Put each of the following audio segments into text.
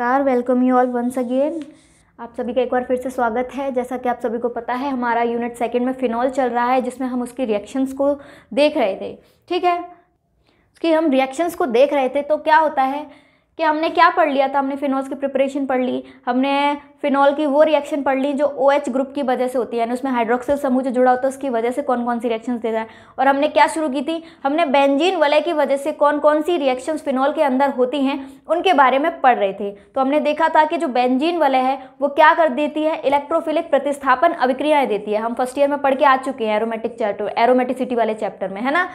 नमस्कार welcome you all once again आप सभी का एक बार फिर से स्वागत है जैसा कि आप सभी को पता है हमारा यूनिट सेकंड में फ़िनॉल चल रहा है जिसमें हम उसकी रिएक्शंस को देख रहे थे ठीक है उसकी हम रिएक्शंस को देख रहे थे तो क्या होता है कि हमने क्या पढ़ लिया था हमने फिनॉल्स की प्रिपरेशन पढ़ ली हमने फिनॉल की वो रिएक्शन पढ़ ली जो ओ OH ग्रुप की वजह से होती है यानी उसमें हाइड्रोक्सिल समूह जो जुड़ा होता है उसकी वजह से कौन कौन सी रिएक्शन देता है और हमने क्या शुरू की थी हमने बेंजीन वलय की वजह से कौन कौन सी रिएक्शन फिनॉल के अंदर होती हैं उनके बारे में पढ़ रहे थे तो हमने देखा था कि जो बेंजीन वलय है वो क्या कर देती है इलेक्ट्रोफिलिक प्रतिस्थापन अभिक्रियाएँ देती है हम फर्स्ट ईयर में पढ़ के आ चुके हैं एरोमेटिक चैप्टर एरोमेटिसिटी वाले चैप्टर में है ना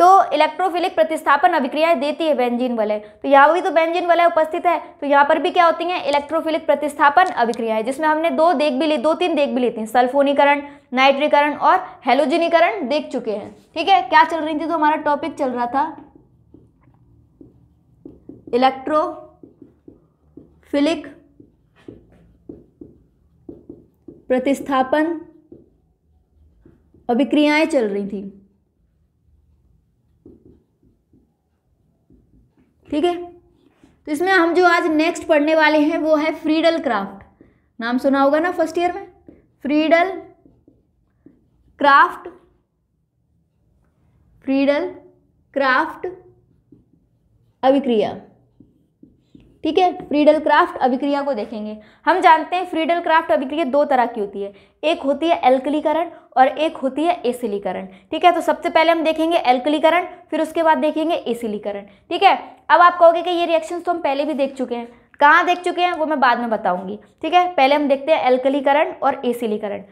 तो इलेक्ट्रोफिलिक प्रतिस्थापन अभिक्रियाएं देती है बेंजीन वाले तो यहाँ भी तो बेंजीन वाले उपस्थित है तो यहाँ पर भी क्या होती हैं इलेक्ट्रोफिलिक प्रतिस्थापन अभिक्रियाएं जिसमें हमने दो देख भी ली दो तीन देख भी ली थी सल्फोनीकरण नाइट्रीकरण और हेलोजिनीकरण देख चुके हैं ठीक है क्या चल रही थी तो हमारा टॉपिक चल रहा था इलेक्ट्रोफिलिक प्रतिस्थापन अभिक्रियाएं चल रही थी ठीक है तो इसमें हम जो आज नेक्स्ट पढ़ने वाले हैं वो है फ्रीडल क्राफ्ट नाम सुना होगा ना फर्स्ट ईयर में फ्रीडल क्राफ्ट फ्रीडल क्राफ्ट अभिक्रिया ठीक है फ्रीडल क्राफ्ट अभिक्रिया को देखेंगे हम जानते हैं फ्रीडल क्राफ्ट अभिक्रिया दो तरह की होती है एक होती है एल्कलीकरण और एक होती है एसिलीकरण ठीक है तो सबसे पहले हम देखेंगे एल्कलीकरण फिर उसके बाद देखेंगे एसिलीकरण ठीक है अब आप कहोगे कि ये रिएक्शन तो हम पहले भी देख चुके हैं कहाँ देख चुके हैं वो मैं बाद में बताऊंगी ठीक है पहले हम देखते हैं एल्कलीकरण और एसिलीकरण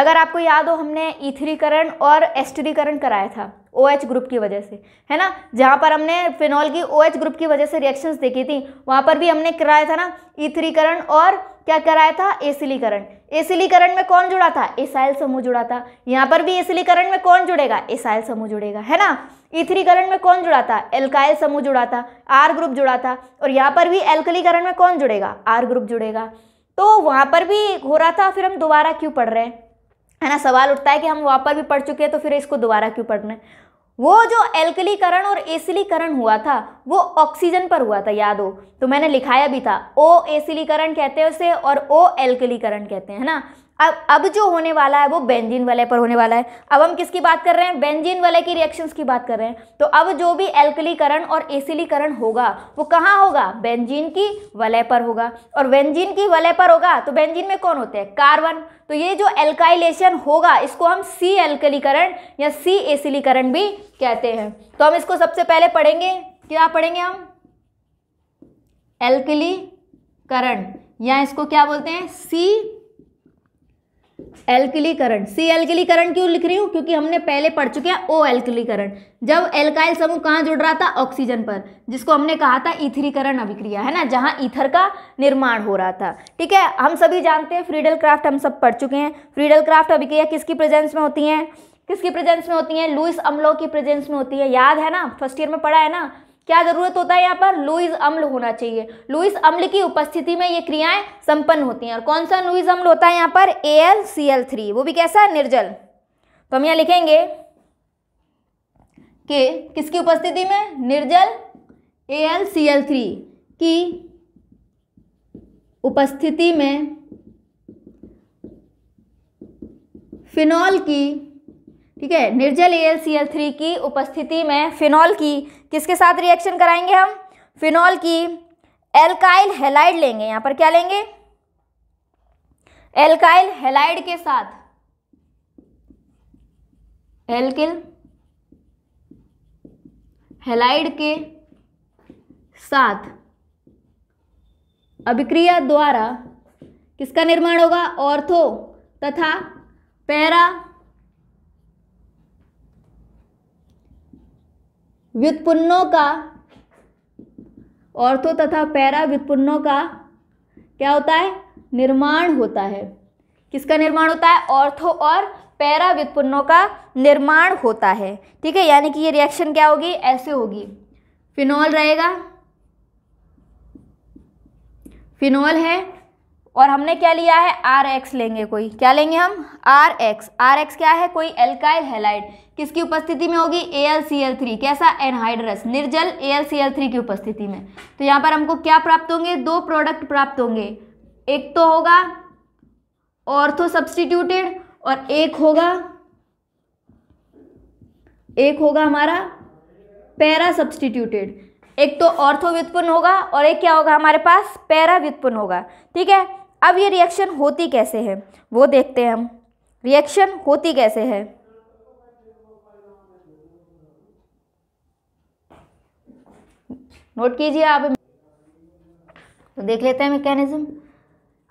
अगर आपको याद हो हमने ईथरीकरण और एस्टरीकरण कराया था ओ OH ग्रुप की वजह से है ना जहाँ पर हमने फिनॉल की ओ OH ग्रुप की वजह से रिएक्शंस देखी थी वहाँ पर भी हमने कराया था ना ईथरीकरण और क्या कराया था एसिलीकरण एसिलीकरण में कौन जुड़ा था एसाइल समूह जुड़ा था यहाँ पर भी एसिलीकरण में कौन जुड़ेगा एसाइल समूह जुड़ेगा है ना इथरीकरण में कौन जुड़ा था एल्काइल समूह जुड़ा था आर ग्रुप जुड़ा था और यहाँ पर भी एल्कलीकरण में कौन जुड़ेगा आर ग्रुप जुड़ेगा तो वहाँ पर भी हो रहा था फिर हम दोबारा क्यों पढ़ रहे हैं है ना सवाल उठता है कि हम वहाँ पर भी पढ़ चुके हैं तो फिर इसको दोबारा क्यों पढ़ना है वो जो एल्कलीकरण और एसिलीकरण हुआ था वो ऑक्सीजन पर हुआ था याद हो तो मैंने लिखाया भी था ओ एसिलीकरण कहते हैं उसे और ओ एल्कलीकरण कहते हैं है ना अब अब जो होने वाला है वो बेंजीन वाले पर होने वाला है अब हम किसकी बात कर रहे हैं बेंजीन वाले की रिएक्शंस की बात कर रहे हैं तो अब जो भी एल्कलीकरण और एसिलीकरण होगा वो कहाँ होगा बेंजीन की वलय पर होगा और बेंजीन की वलय पर होगा तो बेंजीन में कौन होते हैं कार्बन तो ये जो एल्काइलेशन होगा इसको हम सी एल्कलीकरण या सी एसिलीकरण भी कहते हैं तो हम इसको सबसे पहले पढ़ेंगे क्या पढ़ेंगे हम एल्कलीकरण या इसको क्या बोलते हैं सी एल्किलीकरण सी एल्किलीकरण क्यों लिख रही हूँ क्योंकि हमने पहले पढ़ चुके हैं ओ एल्किलीकरण जब एल्काइल समूह कहाँ जुड़ रहा था ऑक्सीजन पर जिसको हमने कहा था इथरीकरण अभिक्रिया है ना जहाँ ईथर का निर्माण हो रहा था ठीक है हम सभी जानते हैं फ्रीडल क्राफ्ट हम सब पढ़ चुके हैं फ्रीडल क्राफ्ट अभिक्रिया किसकी प्रेजेंस में होती है किसकी प्रेजेंस में होती है लुइस अम्लो की प्रेजेंस में होती है याद है ना फर्स्ट ईयर में पढ़ा है ना क्या जरूरत होता है यहाँ पर लुइस अम्ल होना चाहिए लुइस अम्ल की उपस्थिति में ये क्रियाएं संपन्न होती हैं और कौन सा लुइस अम्ल होता है यहाँ पर A L C L three वो भी कैसा है निर्जल तो हम यहाँ लिखेंगे कि किसकी उपस्थिति में निर्जल A L C L three की उपस्थिति में फिनॉल की ठीक है निर्जल ए की उपस्थिति में फिनॉल की किसके साथ रिएक्शन कराएंगे हम फिनॉल की एल्काइल हेलाइड लेंगे यहाँ पर क्या लेंगे एल्काइल हेलाइड के साथ एल्किल हेलाइड के साथ अभिक्रिया द्वारा किसका निर्माण होगा ऑर्थो तथा पैरा व्युत्पन्नों का ऑर्थो तथा पैरा व्युत्पन्नों का क्या होता है निर्माण होता है किसका निर्माण होता है ऑर्थो और पैरा व्युत्पन्नों का निर्माण होता है ठीक है यानी कि ये रिएक्शन क्या होगी ऐसे होगी फिनॉल रहेगा फिनॉल है और हमने क्या लिया है आर एक्स लेंगे कोई क्या लेंगे हम आर एक्स आर एक्स क्या है कोई एल्काइल हेलाइड किसकी उपस्थिति में होगी A L C L three कैसा एनहाइड्रस निर्जल A L C L three की उपस्थिति में तो यहाँ पर हमको क्या प्राप्त होंगे दो प्रोडक्ट प्राप्त होंगे एक तो होगा ऑर्थो सब्सटीट्यूटेड और एक होगा एक होगा हमारा पैरा सब्सटीट्यूटेड एक तो ऑर्थो व्युत्पन्न होगा और एक क्या होगा हमारे पास पैरा व्युत्पन्न होगा ठीक है अब ये रिएक्शन होती कैसे है वो देखते हैं हम रिएक्शन होती कैसे है नोट कीजिए आप तो देख लेते हैं मैकेनिज्म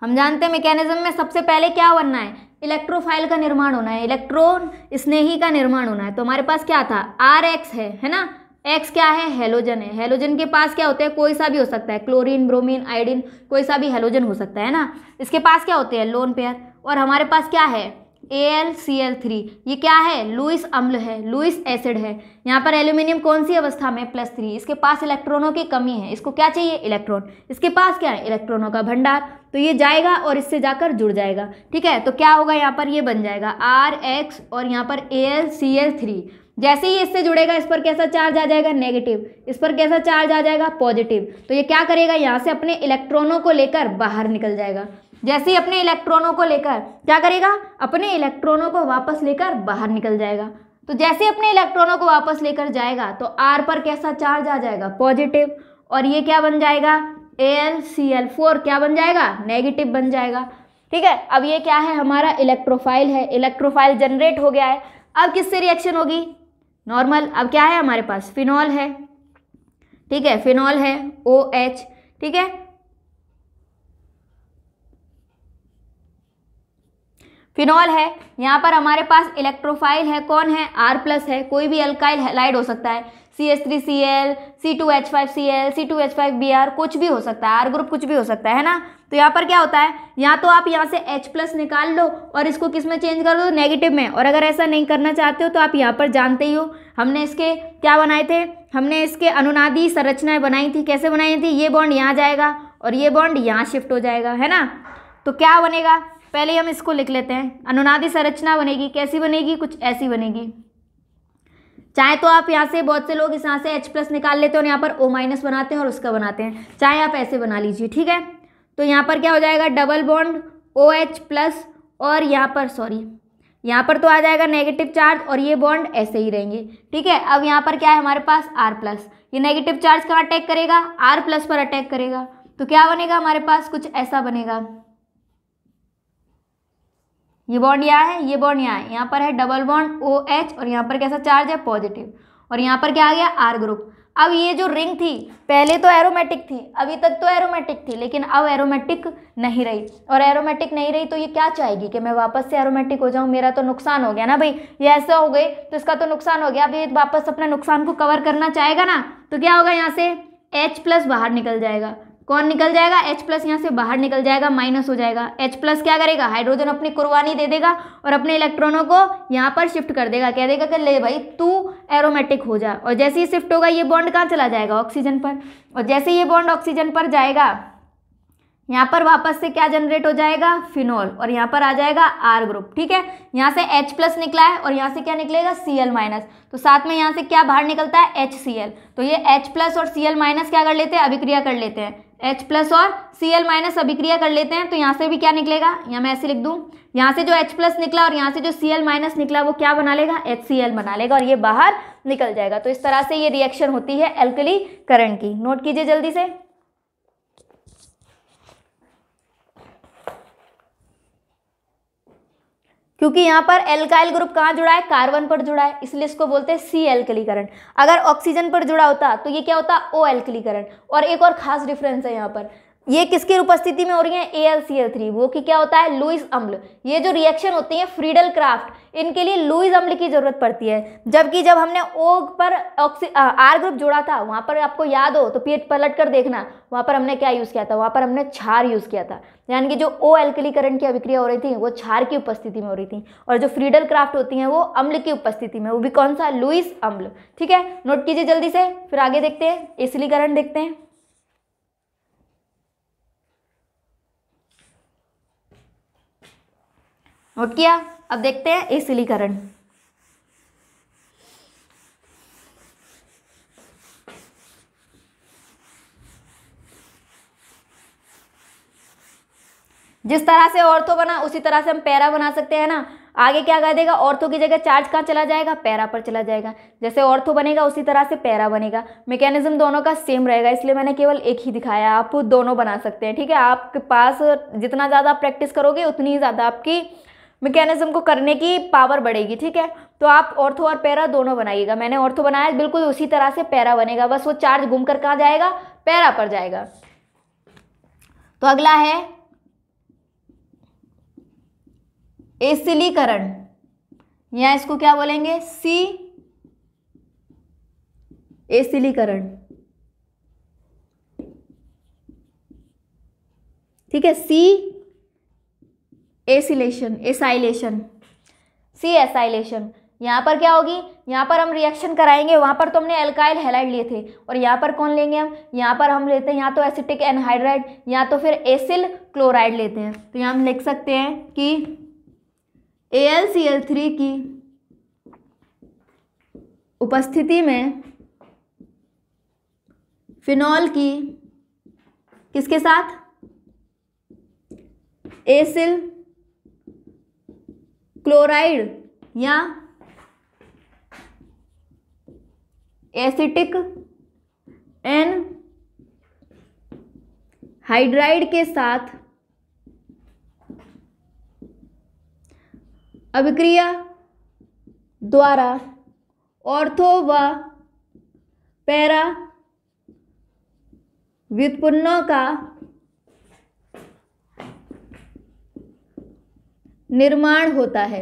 हम जानते हैं मैकेनिज्म में सबसे पहले क्या बनना है इलेक्ट्रोफाइल का निर्माण होना है इलेक्ट्रॉन स्नेही का निर्माण होना है तो हमारे पास क्या था आर एक्स है है ना एक्स क्या है हेलोजन है हेलोजन के पास क्या होता है कोई सा भी हो सकता है क्लोरीन ब्रोमीन आयोडीन कोई सा भी हेलोजन हो सकता है ना इसके पास क्या होते हैं लोन पेयर और हमारे पास क्या है A L C L three ये क्या है लुइस अम्ल है लुइस एसिड है यहाँ पर एल्यूमिनियम कौन सी अवस्था में प्लस थ्री इसके पास इलेक्ट्रॉनों की कमी है इसको क्या चाहिए इलेक्ट्रॉन इसके पास क्या है इलेक्ट्रॉनों का भंडार तो ये जाएगा और इससे जाकर जुड़ जाएगा ठीक है तो क्या होगा यहाँ पर ये बन जाएगा आर एक्स और यहाँ पर A L C L three जैसे ही इससे जुड़ेगा इस पर कैसा चार्ज आ जाएगा नेगेटिव इस पर कैसा चार्ज आ जाएगा पॉजिटिव तो ये क्या करेगा यहाँ से अपने इलेक्ट्रॉनों को लेकर बाहर निकल जाएगा जैसे ही अपने इलेक्ट्रॉनों को लेकर क्या करेगा अपने इलेक्ट्रॉनों को वापस लेकर बाहर निकल जाएगा तो जैसे अपने इलेक्ट्रॉनों को वापस लेकर जाएगा तो आर पर कैसा चार्ज आ जाएगा पॉजिटिव और ये क्या बन जाएगा A L C L four क्या बन जाएगा नेगेटिव बन जाएगा ठीक है अब ये क्या है हमारा इलेक्ट्रोफाइल है इलेक्ट्रोफाइल जनरेट हो गया है अब किससे रिएक्शन होगी नॉर्मल अब क्या है हमारे पास फिनॉल है ठीक है फिनॉल है ओ एच ठीक है फिनॉल है यहाँ पर हमारे पास इलेक्ट्रोफाइल है कौन है आर प्लस है कोई भी अल्काइल हेलाइड हो सकता है C S three C L C two H five C L C two H five B R कुछ भी हो सकता है आर ग्रुप कुछ भी हो सकता है ना तो यहाँ पर क्या होता है या तो आप यहाँ से H प्लस निकाल लो और इसको किस में चेंज कर दो नेगेटिव में और अगर ऐसा नहीं करना चाहते हो तो आप यहाँ पर जानते ही हो हमने इसके क्या बनाए थे हमने इसके अनुनादी संरचनाएं बनाई थी कैसे बनाई थी ये बॉन्ड यहाँ जाएगा और ये बॉन्ड यहाँ शिफ्ट हो जाएगा है ना तो क्या बनेगा पहले हम इसको लिख लेते हैं अनुनादी संरचना बनेगी कैसी बनेगी कुछ ऐसी बनेगी चाहे तो आप यहाँ से बहुत से लोग इस यहाँ से H प्लस निकाल लेते हैं और यहाँ पर O माइनस बनाते हैं और उसका बनाते हैं चाहे आप ऐसे बना लीजिए ठीक है तो यहाँ पर क्या हो जाएगा double bond O H plus और यहाँ पर सॉरी यहाँ पर तो आ जाएगा नेगेटिव चार्ज और ये बॉन्ड ऐसे ही रहेंगे ठीक है अब यहाँ पर क्या है हमारे पास आर प्लस ये नेगेटिव चार्ज कहाँ अटैक करेगा आर प्लस पर अटैक करेगा तो क्या बनेगा हमारे पास कुछ ऐसा बनेगा ये बॉन्ड यहाँ है ये बॉन्ड यहाँ है यहाँ पर है डबल बॉन्ड ओ एच और यहाँ पर कैसा चार्ज है पॉजिटिव और यहाँ पर क्या आ गया आर ग्रुप अब ये जो रिंग थी पहले तो एरोमेटिक थी अभी तक तो एरोमेटिक थी लेकिन अब एरोमेटिक नहीं रही और एरोमेटिक नहीं रही तो ये क्या चाहेगी कि मैं वापस से एरोमेटिक हो जाऊँ मेरा तो नुकसान हो गया ना भाई ये ऐसा हो गई तो इसका तो नुकसान हो गया अब ये वापस अपने नुकसान को कवर करना चाहेगा ना तो क्या होगा यहाँ से एच प्लस बाहर निकल जाएगा कौन निकल जाएगा H प्लस यहाँ से बाहर निकल जाएगा माइनस हो जाएगा H प्लस क्या करेगा हाइड्रोजन अपनी कुर्बानी दे देगा और अपने इलेक्ट्रॉनों को यहाँ पर शिफ्ट कर देगा कह देगा कि ले भाई तू एरोमेटिक हो जा और जैसे ही शिफ्ट होगा ये बॉन्ड कहाँ चला जाएगा ऑक्सीजन पर और जैसे ये बॉन्ड ऑक्सीजन पर जाएगा यहाँ पर वापस से क्या जनरेट हो जाएगा फिनॉल और यहाँ पर आ जाएगा आर ग्रुप ठीक है यहाँ से एच प्लस निकला है और यहाँ से क्या निकलेगा सी एल माइनस तो साथ में यहाँ से क्या बाहर निकलता है एच सी एल तो ये एच प्लस और सी एल माइनस क्या कर लेते हैं अभिक्रिया कर लेते हैं एच प्लस और सी एल माइनस अभिक्रिया कर लेते हैं तो यहाँ से भी क्या निकलेगा यहाँ मैं ऐसे लिख दूँ यहाँ से जो H प्लस निकला और यहाँ से जो सी एल माइनस निकला वो क्या बना लेगा एच सी एल बना लेगा और ये बाहर निकल जाएगा तो इस तरह से ये रिएक्शन होती है एल्कली की नोट कीजिए जल्दी से क्योंकि यहाँ पर एल्काइल ग्रुप कहाँ जुड़ा है कार्बन पर जुड़ा है इसलिए इसको बोलते हैं सी एल्कलीकरण अगर ऑक्सीजन पर जुड़ा होता तो ये क्या होता ओ एल्कलीकरण और एक और खास डिफरेंस है यहाँ पर ये किसकी उपस्थिति में हो रही है A L L C three वो कि क्या होता है लुइस अम्ल ये जो रिएक्शन होती है फ्रीडल क्राफ्ट इनके लिए लुइस अम्ल की जरूरत पड़ती है जबकि जब हमने ओ पर ऑक्सी आर ग्रुप जोड़ा था वहाँ पर आपको याद हो तो पेट पलट कर देखना वहाँ पर हमने क्या यूज़ किया था वहाँ पर हमने छार यूज़ किया था यानी कि जो ओ एल्कलीकरण की अभिक्रिया हो रही थी वो छार की उपस्थिति में हो रही थी और जो फ्रीडल क्राफ्ट होती हैं वो अम्ल की उपस्थिति में वो भी कौन सा लुइस अम्ल ठीक है नोट कीजिए जल्दी से फिर आगे देखते हैं इसलीकरण देखते हैं नोट किया अब देखते हैं सिलीकरण जिस तरह से ऑर्थो बना उसी तरह से हम पैरा बना सकते हैं ना आगे क्या कर देगा ऑर्थो की जगह चार्ज कहाँ चला जाएगा पैरा पर चला जाएगा जैसे ऑर्थो बनेगा उसी तरह से पैरा बनेगा मैकेनिज्म दोनों का सेम रहेगा इसलिए मैंने केवल एक ही दिखाया आप दोनों बना सकते हैं ठीक है आपके पास जितना ज़्यादा प्रैक्टिस करोगे उतनी ज़्यादा आपकी मैकेनिज्म को करने की पावर बढ़ेगी ठीक है तो आप ऑर्थो और पैरा दोनों बनाइएगा मैंने ऑर्थो बनाया बिल्कुल उसी तरह से पैरा बनेगा बस वो चार्ज घूम कर कहाँ जाएगा पैरा पर जाएगा तो अगला है एसिलीकरण या इसको क्या बोलेंगे सी एसिलीकरण ठीक है C acylation acylation C acylation यहाँ पर क्या होगी यहाँ पर हम रिएक्शन कराएंगे वहाँ पर तो हमने एल्काइल हेलाइड लिए थे और यहाँ पर कौन लेंगे हम यहाँ पर हम लेते हैं या तो एसिटिक एनहाइड्राइड या तो फिर एसिल क्लोराइड लेते हैं तो यहाँ हम लिख सकते हैं कि A L C L three की उपस्थिति में फिनॉल की किसके साथ एसिल क्लोराइड या एसिटिक एन हाइड्राइड के साथ अभिक्रिया द्वारा ऑर्थो व पैरा व्युत्पन्नों का निर्माण होता है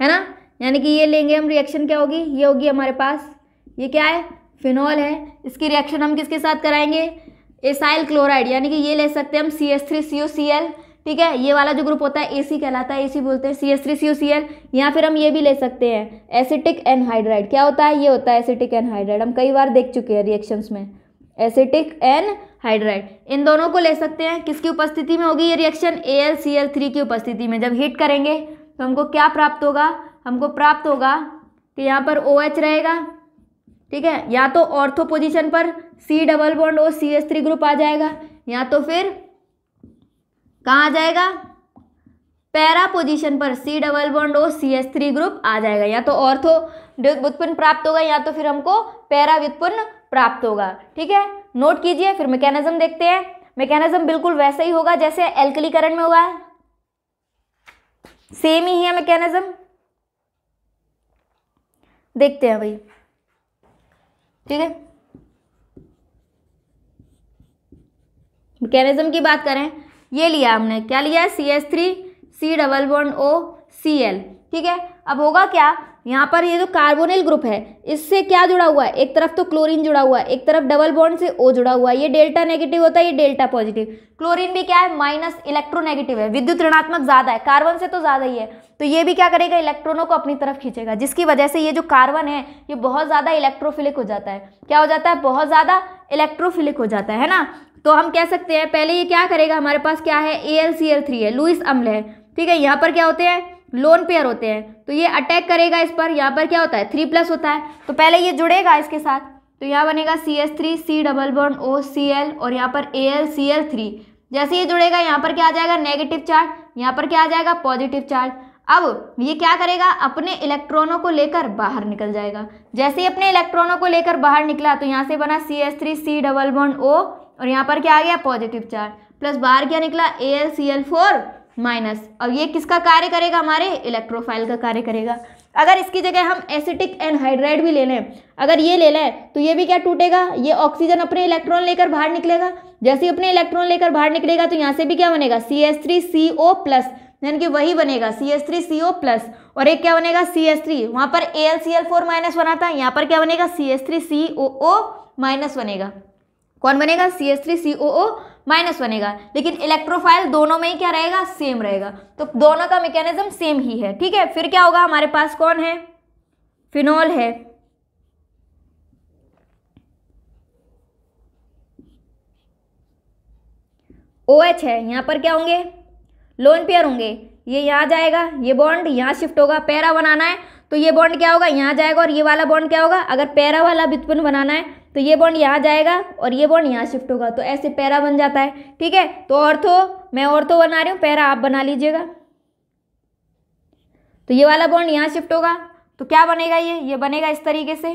है ना यानी कि ये लेंगे हम रिएक्शन क्या होगी ये होगी हमारे पास ये क्या है फिनॉल है इसकी रिएक्शन हम किसके साथ कराएंगे एसाइल क्लोराइड यानी कि ये ले सकते हैं हम C S three C O C L ठीक है ये वाला जो ग्रुप होता है ए सी कहलाता है ए सी बोलते हैं C S three C O C L या फिर हम ये भी ले सकते हैं एसिटिक एनहाइड्राइड क्या होता है ये होता है एसिटिक एनहाइड्राइड हम कई बार देख चुके हैं रिएक्शंस में एसिटिक एन हाइड्राइड इन दोनों को ले सकते हैं किसकी उपस्थिति में होगी ये रिएक्शन ए की उपस्थिति में जब हीट करेंगे तो हमको क्या प्राप्त होगा हमको प्राप्त होगा कि यहाँ पर ओ OH रहेगा ठीक है या तो ऑर्थो पोजिशन पर C double bond O C S three group आ जाएगा या तो फिर कहाँ आ जाएगा पैरा पोजिशन पर C double bond O C S three group आ जाएगा या तो ऑर्थो व्युत्पन्न प्राप्त होगा या तो फिर हमको पैरा व्युत्पन्न प्राप्त होगा ठीक है नोट कीजिए फिर मैकेनिज्म देखते हैं मैकेनिज्म बिल्कुल वैसा ही होगा जैसे एल्कलीकरण में हुआ है सेम ही है मैकेनिज्म देखते हैं भाई ठीक है मैकेनिज्म की बात करें ये लिया हमने क्या लिया C S three C double bond O C L ठीक है अब होगा क्या यहाँ पर ये जो कार्बोनिल ग्रुप है इससे क्या जुड़ा हुआ है एक तरफ तो क्लोरीन जुड़ा हुआ है एक तरफ डबल बॉन्ड से ओ जुड़ा हुआ है ये डेल्टा नेगेटिव होता है ये डेल्टा पॉजिटिव क्लोरीन भी क्या है माइनस इलेक्ट्रोनेगेटिव है विद्युत ऋणात्मक ज़्यादा है कार्बन से तो ज़्यादा ही है तो ये भी क्या करेगा इलेक्ट्रॉनों को अपनी तरफ खींचेगा जिसकी वजह से ये जो कार्बन है ये बहुत ज़्यादा इलेक्ट्रोफिलिक हो जाता है क्या हो जाता है बहुत ज़्यादा इलेक्ट्रोफिलिक हो जाता है ना तो हम कह सकते हैं पहले ये क्या करेगा हमारे पास क्या है A L C L three है लुइस अम्ल है ठीक है यहाँ पर क्या होते हैं लोन पेयर होते हैं तो ये अटैक करेगा इस पर यहाँ पर क्या होता है थ्री प्लस होता है तो पहले ये जुड़ेगा इसके साथ तो यहाँ बनेगा C S three C double one O C L और यहाँ पर A L C L three जैसे ये जुड़ेगा यहाँ पर क्या आ जाएगा नेगेटिव चार्ज यहाँ पर क्या आ जाएगा पॉजिटिव चार्ज अब ये क्या करेगा अपने इलेक्ट्रॉनों को लेकर बाहर निकल जाएगा जैसे ही अपने इलेक्ट्रॉनों को लेकर बाहर निकला तो यहाँ से बना C S three C double one O और यहाँ पर क्या आ गया पॉजिटिव चार्ज प्लस बाहर क्या निकला A L C L four minus अब ये किसका कार्य करेगा हमारे इलेक्ट्रोफाइल का कार्य करेगा अगर इसकी जगह हम एसिटिक एनहाइड्राइड भी ले लें अगर ये ले लें तो ये भी क्या टूटेगा ये ऑक्सीजन अपने इलेक्ट्रॉन लेकर बाहर निकलेगा जैसे ही अपने इलेक्ट्रॉन लेकर बाहर निकलेगा तो यहाँ से भी क्या बनेगा C S three C O plus यानी कि वही बनेगा C S three C O plus और एक क्या बनेगा सी एस थ्री वहाँ पर A L C L four minus बना था यहाँ पर क्या बनेगा C S three C O O minus बनेगा कौन बनेगा C S three C O O minus बनेगा लेकिन इलेक्ट्रोफाइल दोनों में ही क्या रहेगा सेम रहेगा तो दोनों का मैकेनिज्म सेम ही है ठीक है फिर क्या होगा हमारे पास कौन है फिनॉल है ओ OH है यहाँ पर क्या होंगे लोन पेयर होंगे ये यहाँ जाएगा ये बॉन्ड यहाँ शिफ्ट होगा पैरा बनाना है तो ये बॉन्ड क्या होगा यहाँ जाएगा और ये वाला बॉन्ड क्या होगा अगर पैरा वाला व्युत्पन्न बनाना है तो ये बॉन्ड यहाँ जाएगा और ये बॉन्ड यहाँ शिफ्ट होगा तो ऐसे पैरा बन जाता है ठीक है तो ऑर्थो मैं ऑर्थो बना रही हूँ पैरा आप बना लीजिएगा तो ये वाला बॉन्ड यहाँ शिफ्ट होगा तो क्या बनेगा ये ये बनेगा इस तरीके से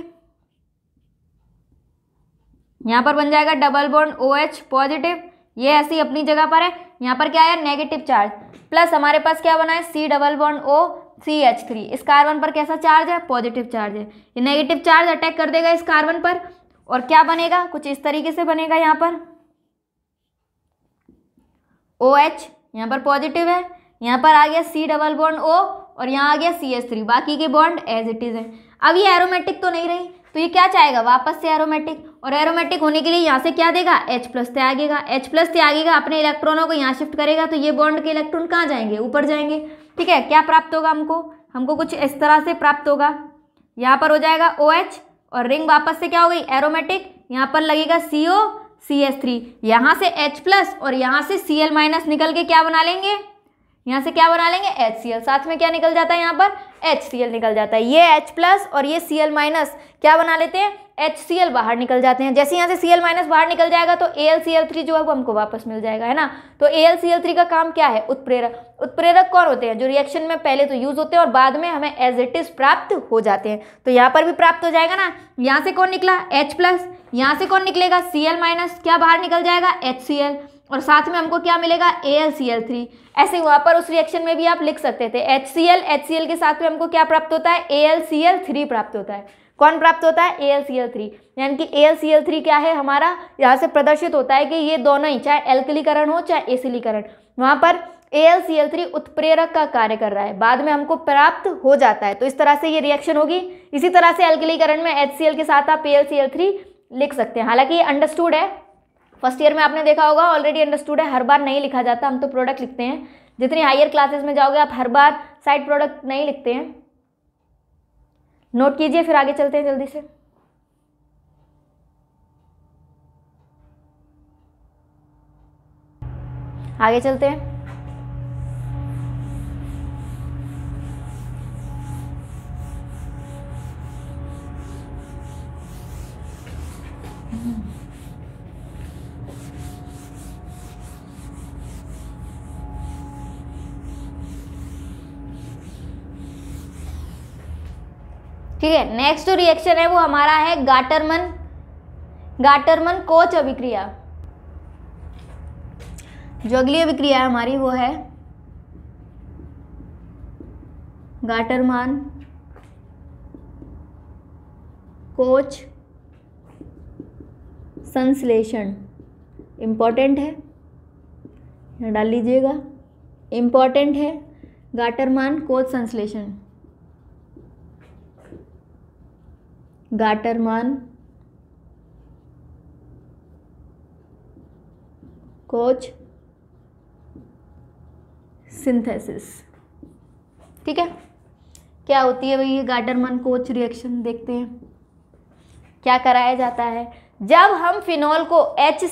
यहाँ पर बन जाएगा double bond O OH positive ये ऐसी अपनी जगह पर है यहाँ पर क्या आया नेगेटिव चार्ज प्लस हमारे पास क्या बना है C double bond O C H three इस कार्बन पर कैसा चार्ज है पॉजिटिव चार्ज है ये नेगेटिव चार्ज अटैक कर देगा इस कार्बन पर और क्या बनेगा कुछ इस तरीके से बनेगा यहाँ पर ओ एच यहाँ पर पॉजिटिव है यहाँ पर आ गया सी डबल बॉन्ड ओ और यहाँ आ गया सी एस थ्री बाकी के बॉन्ड एज इट इज़ है अब ये एरोमेटिक तो नहीं रही तो ये क्या चाहेगा वापस से एरोमेटिक और एरोमेटिक होने के लिए यहाँ से क्या देगा H प्लस त्यागेगा H प्लस त्यागेगा अपने इलेक्ट्रॉनों को यहाँ शिफ्ट करेगा तो ये बॉन्ड के इलेक्ट्रॉन कहाँ जाएंगे ऊपर जाएंगे ठीक है क्या प्राप्त होगा हमको हमको कुछ इस तरह से प्राप्त होगा यहाँ पर हो जाएगा ओ OH, और रिंग वापस से क्या हो गई एरोमेटिक यहाँ पर लगेगा सी ओ सी एस थ्री यहाँ से एच प्लस और यहाँ से सी एल माइनस निकल के क्या बना लेंगे यहाँ से क्या बना लेंगे एच सी एल साथ में क्या निकल जाता है यहाँ पर एच सी एल निकल जाता है ये एच प्लस और ये सी एल माइनस क्या बना लेते हैं एच सी एल बाहर निकल जाते हैं जैसे यहाँ से सी एल माइनस बाहर निकल जाएगा तो A L C L three जो है वो हमको वापस मिल जाएगा है ना तो A L C L three का काम क्या है उत्प्रेरक उत्प्रेरक कौन होते हैं जो रिएक्शन में पहले तो यूज़ होते हैं और बाद में हमें एज इट इज़ प्राप्त हो जाते हैं तो यहाँ पर भी प्राप्त हो जाएगा ना यहाँ से कौन निकला एच प्लस यहाँ से कौन निकलेगा सी एल माइनस क्या बाहर निकल जाएगा एच सी एल और साथ में हमको क्या मिलेगा A L C L three ऐसे वहाँ पर उस रिएक्शन में भी आप लिख सकते थे H C L H C L के साथ में हमको क्या प्राप्त होता है A L C L three प्राप्त होता है कौन प्राप्त होता है A L C L three यानी कि A L C L three क्या है हमारा यहाँ से प्रदर्शित होता है कि ये दोनों ही चाहे एल्कलीकरण हो चाहे एसिलीकरण वहाँ पर A L C L three उत्प्रेरक का कार्य कर रहा है बाद में हमको प्राप्त हो जाता है तो इस तरह से ये रिएक्शन होगी इसी तरह से एल्कलीकरण में एच सी एल के साथ आप A L C L three लिख सकते हैं हालांकि ये अंडरस्टूड है फर्स्ट ईयर में आपने देखा होगा ऑलरेडी अंडरस्टूड है हर बार नहीं लिखा जाता हम तो प्रोडक्ट लिखते हैं जितनी हायर क्लासेस में जाओगे आप हर बार साइड प्रोडक्ट नहीं लिखते हैं नोट कीजिए फिर आगे चलते हैं जल्दी से आगे चलते हैं ठीक है नेक्स्ट जो रिएक्शन है वो हमारा है गाटरमन गाटरमन कोच अभिक्रिया जो अगली अभिक्रिया है हमारी वो है गाटरमान कोच संश्लेषण इम्पॉर्टेंट है डाल लीजिएगा इम्पॉर्टेंट है गाटरमान कोच संश्लेषण गाटरमान कोच सिंथेसिस ठीक है क्या होती है भाई ये गाटरमान कोच रिएक्शन देखते हैं क्या कराया जाता है जब हम फिनॉल को एच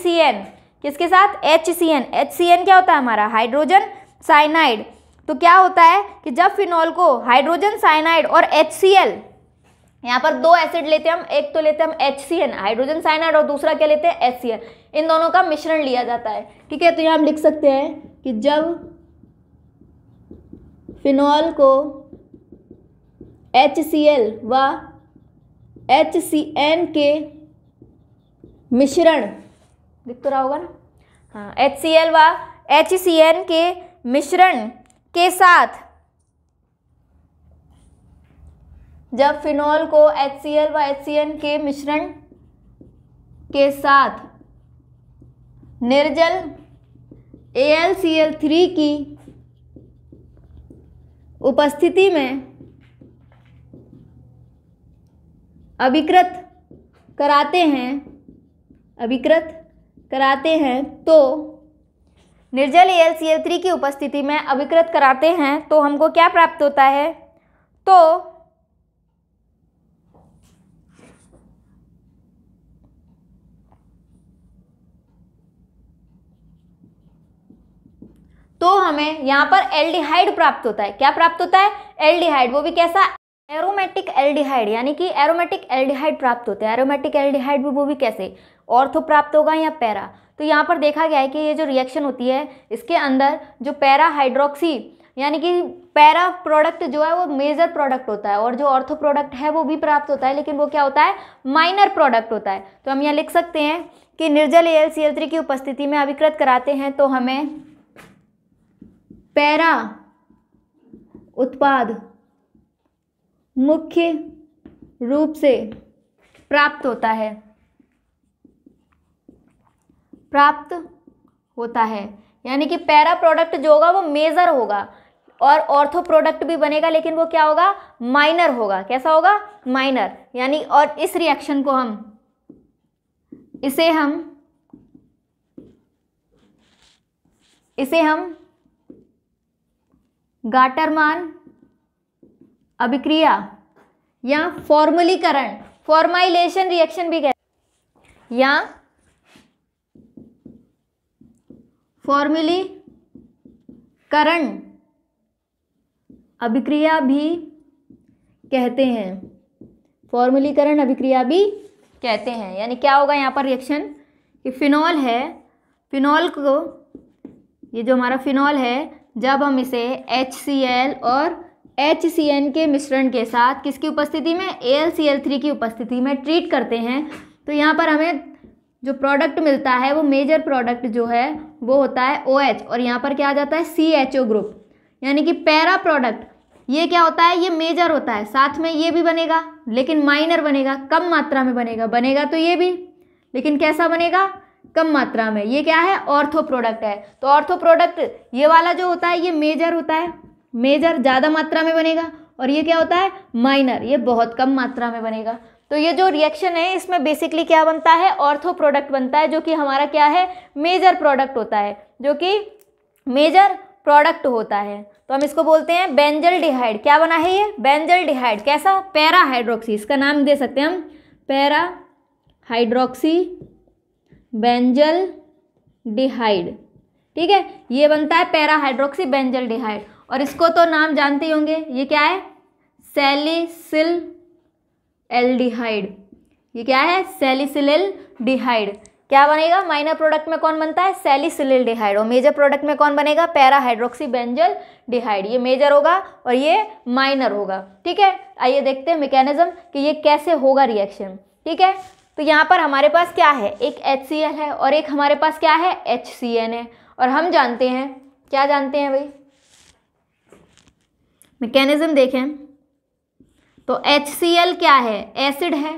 किसके साथ H C N H C N क्या होता है हमारा हाइड्रोजन साइनाइड तो क्या होता है कि जब फिनॉल को हाइड्रोजन साइनाइड और एच सी एल यहाँ पर दो एसिड लेते हैं हम एक तो लेते हैं हम एच हाइड्रोजन साइनाइड और दूसरा क्या लेते हैं एच इन दोनों का मिश्रण लिया जाता है ठीक है तो यहाँ हम लिख सकते हैं कि जब फिनॉल को एच सी एल व एच सी एन के मिश्रण लिख तो रहा होगा ना हाँ एच सी एल व एच सी एन के मिश्रण के साथ जब फिनॉल को एच सी एल व एच सी एन के मिश्रण के साथ निर्जल A L C L three की उपस्थिति में अभिकृत कराते हैं अभिकृत कराते हैं तो निर्जल A L C L three की उपस्थिति में अभिकृत कराते हैं तो हमको क्या प्राप्त होता है तो तो हमें यहाँ पर एल्डिहाइड प्राप्त होता है क्या प्राप्त होता है एल्डिहाइड वो भी कैसा एरोमेटिक एल्डिहाइड यानी कि एरोमेटिक एल्डिहाइड प्राप्त होते हैं एरोमेटिक एल्डिहाइड भी वो भी कैसे ऑर्थो प्राप्त होगा या पैरा तो यहाँ पर देखा गया है कि ये जो रिएक्शन होती है इसके अंदर जो पैरा हाइड्रोक्सी यानी कि पैरा प्रोडक्ट जो है वो मेजर प्रोडक्ट होता है और जो ऑर्थो प्रोडक्ट है वो भी प्राप्त होता है लेकिन वो क्या होता है माइनर प्रोडक्ट होता है तो हम यहाँ लिख सकते हैं कि निर्जल एल सी एल थ्री की उपस्थिति में अविकृत कराते हैं तो हमें पैरा उत्पाद मुख्य रूप से प्राप्त होता है प्राप्त होता है यानी कि पैरा प्रोडक्ट जो होगा वो मेजर होगा और ऑर्थो प्रोडक्ट भी बनेगा लेकिन वो क्या होगा माइनर होगा कैसा होगा माइनर यानी और इस रिएक्शन को हम इसे हम इसे हम गाटरमान अभिक्रिया या फॉर्मलीकरण फॉर्माइलेशन रिएक्शन भी कहते या फॉर्मलीकरण अभिक्रिया भी कहते हैं फॉर्मलीकरण अभिक्रिया भी कहते हैं यानी क्या होगा यहाँ पर रिएक्शन कि फिनॉल है फिनॉल को ये जो हमारा फिनॉल है जब हम इसे एच और एच के मिश्रण के साथ किसकी उपस्थिति में ए की उपस्थिति में ट्रीट करते हैं तो यहाँ पर हमें जो प्रोडक्ट मिलता है वो मेजर प्रोडक्ट जो है वो होता है ओ OH और यहाँ पर क्या आ जाता है सी एच ओ ग्रुप यानी कि पैरा प्रोडक्ट ये क्या होता है ये मेजर होता है साथ में ये भी बनेगा लेकिन माइनर बनेगा कम मात्रा में बनेगा बनेगा तो ये भी लेकिन कैसा बनेगा कम मात्रा में ये क्या है ऑर्थो प्रोडक्ट है तो ऑर्थो प्रोडक्ट ये वाला जो होता है ये मेजर होता है मेजर ज़्यादा मात्रा में बनेगा और ये क्या होता है माइनर ये बहुत कम मात्रा में बनेगा तो ये जो रिएक्शन है इसमें बेसिकली क्या बनता है ऑर्थो प्रोडक्ट बनता है जो कि हमारा क्या है मेजर प्रोडक्ट होता है जो कि मेजर प्रोडक्ट होता है तो हम इसको बोलते हैं बेंजल डिहाइड क्या बना है ये बेंजल डिहाइड कैसा पैरा हाइड्रोक्सी इसका नाम दे सकते हैं हम पैरा हाइड्रोक्सी बेंजल डिहाइड ठीक है ये बनता है पैराहाइड्रोक्सी बेंजल डिहाइड और इसको तो नाम जानते ही होंगे ये क्या है सेलिसिल एल्डिहाइड ये क्या है सेलिसिल डिहाइड क्या बनेगा माइनर प्रोडक्ट में कौन बनता है सेलिसिल डिहाइड और मेजर प्रोडक्ट में कौन बनेगा पैराहाइड्रोक्सी बेंजल डिहाइड ये मेजर होगा और ये माइनर होगा ठीक है आइए देखते हैं मैकेनिज्म कि ये कैसे होगा रिएक्शन ठीक है तो यहाँ पर हमारे पास क्या है एक एच है और एक हमारे पास क्या है एच है और हम जानते हैं क्या जानते हैं भाई मैकेनिज्म देखें तो एच क्या है एसिड है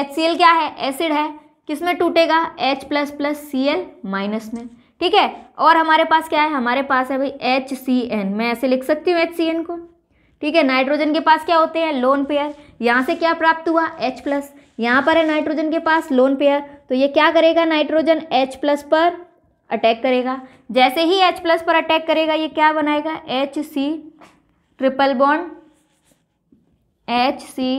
एच क्या है एसिड है किस में टूटेगा H plus plus C L minus में ठीक है और हमारे पास क्या है हमारे पास है भाई एच सी एन मैं ऐसे लिख सकती हूँ एच सी एन को ठीक है नाइट्रोजन के पास क्या होते हैं लोन पेयर यहाँ से क्या प्राप्त हुआ एच प्लस यहाँ पर है नाइट्रोजन के पास लोन पेयर तो ये क्या करेगा नाइट्रोजन H प्लस पर अटैक करेगा जैसे ही H प्लस पर अटैक करेगा ये क्या बनाएगा H C triple bond H C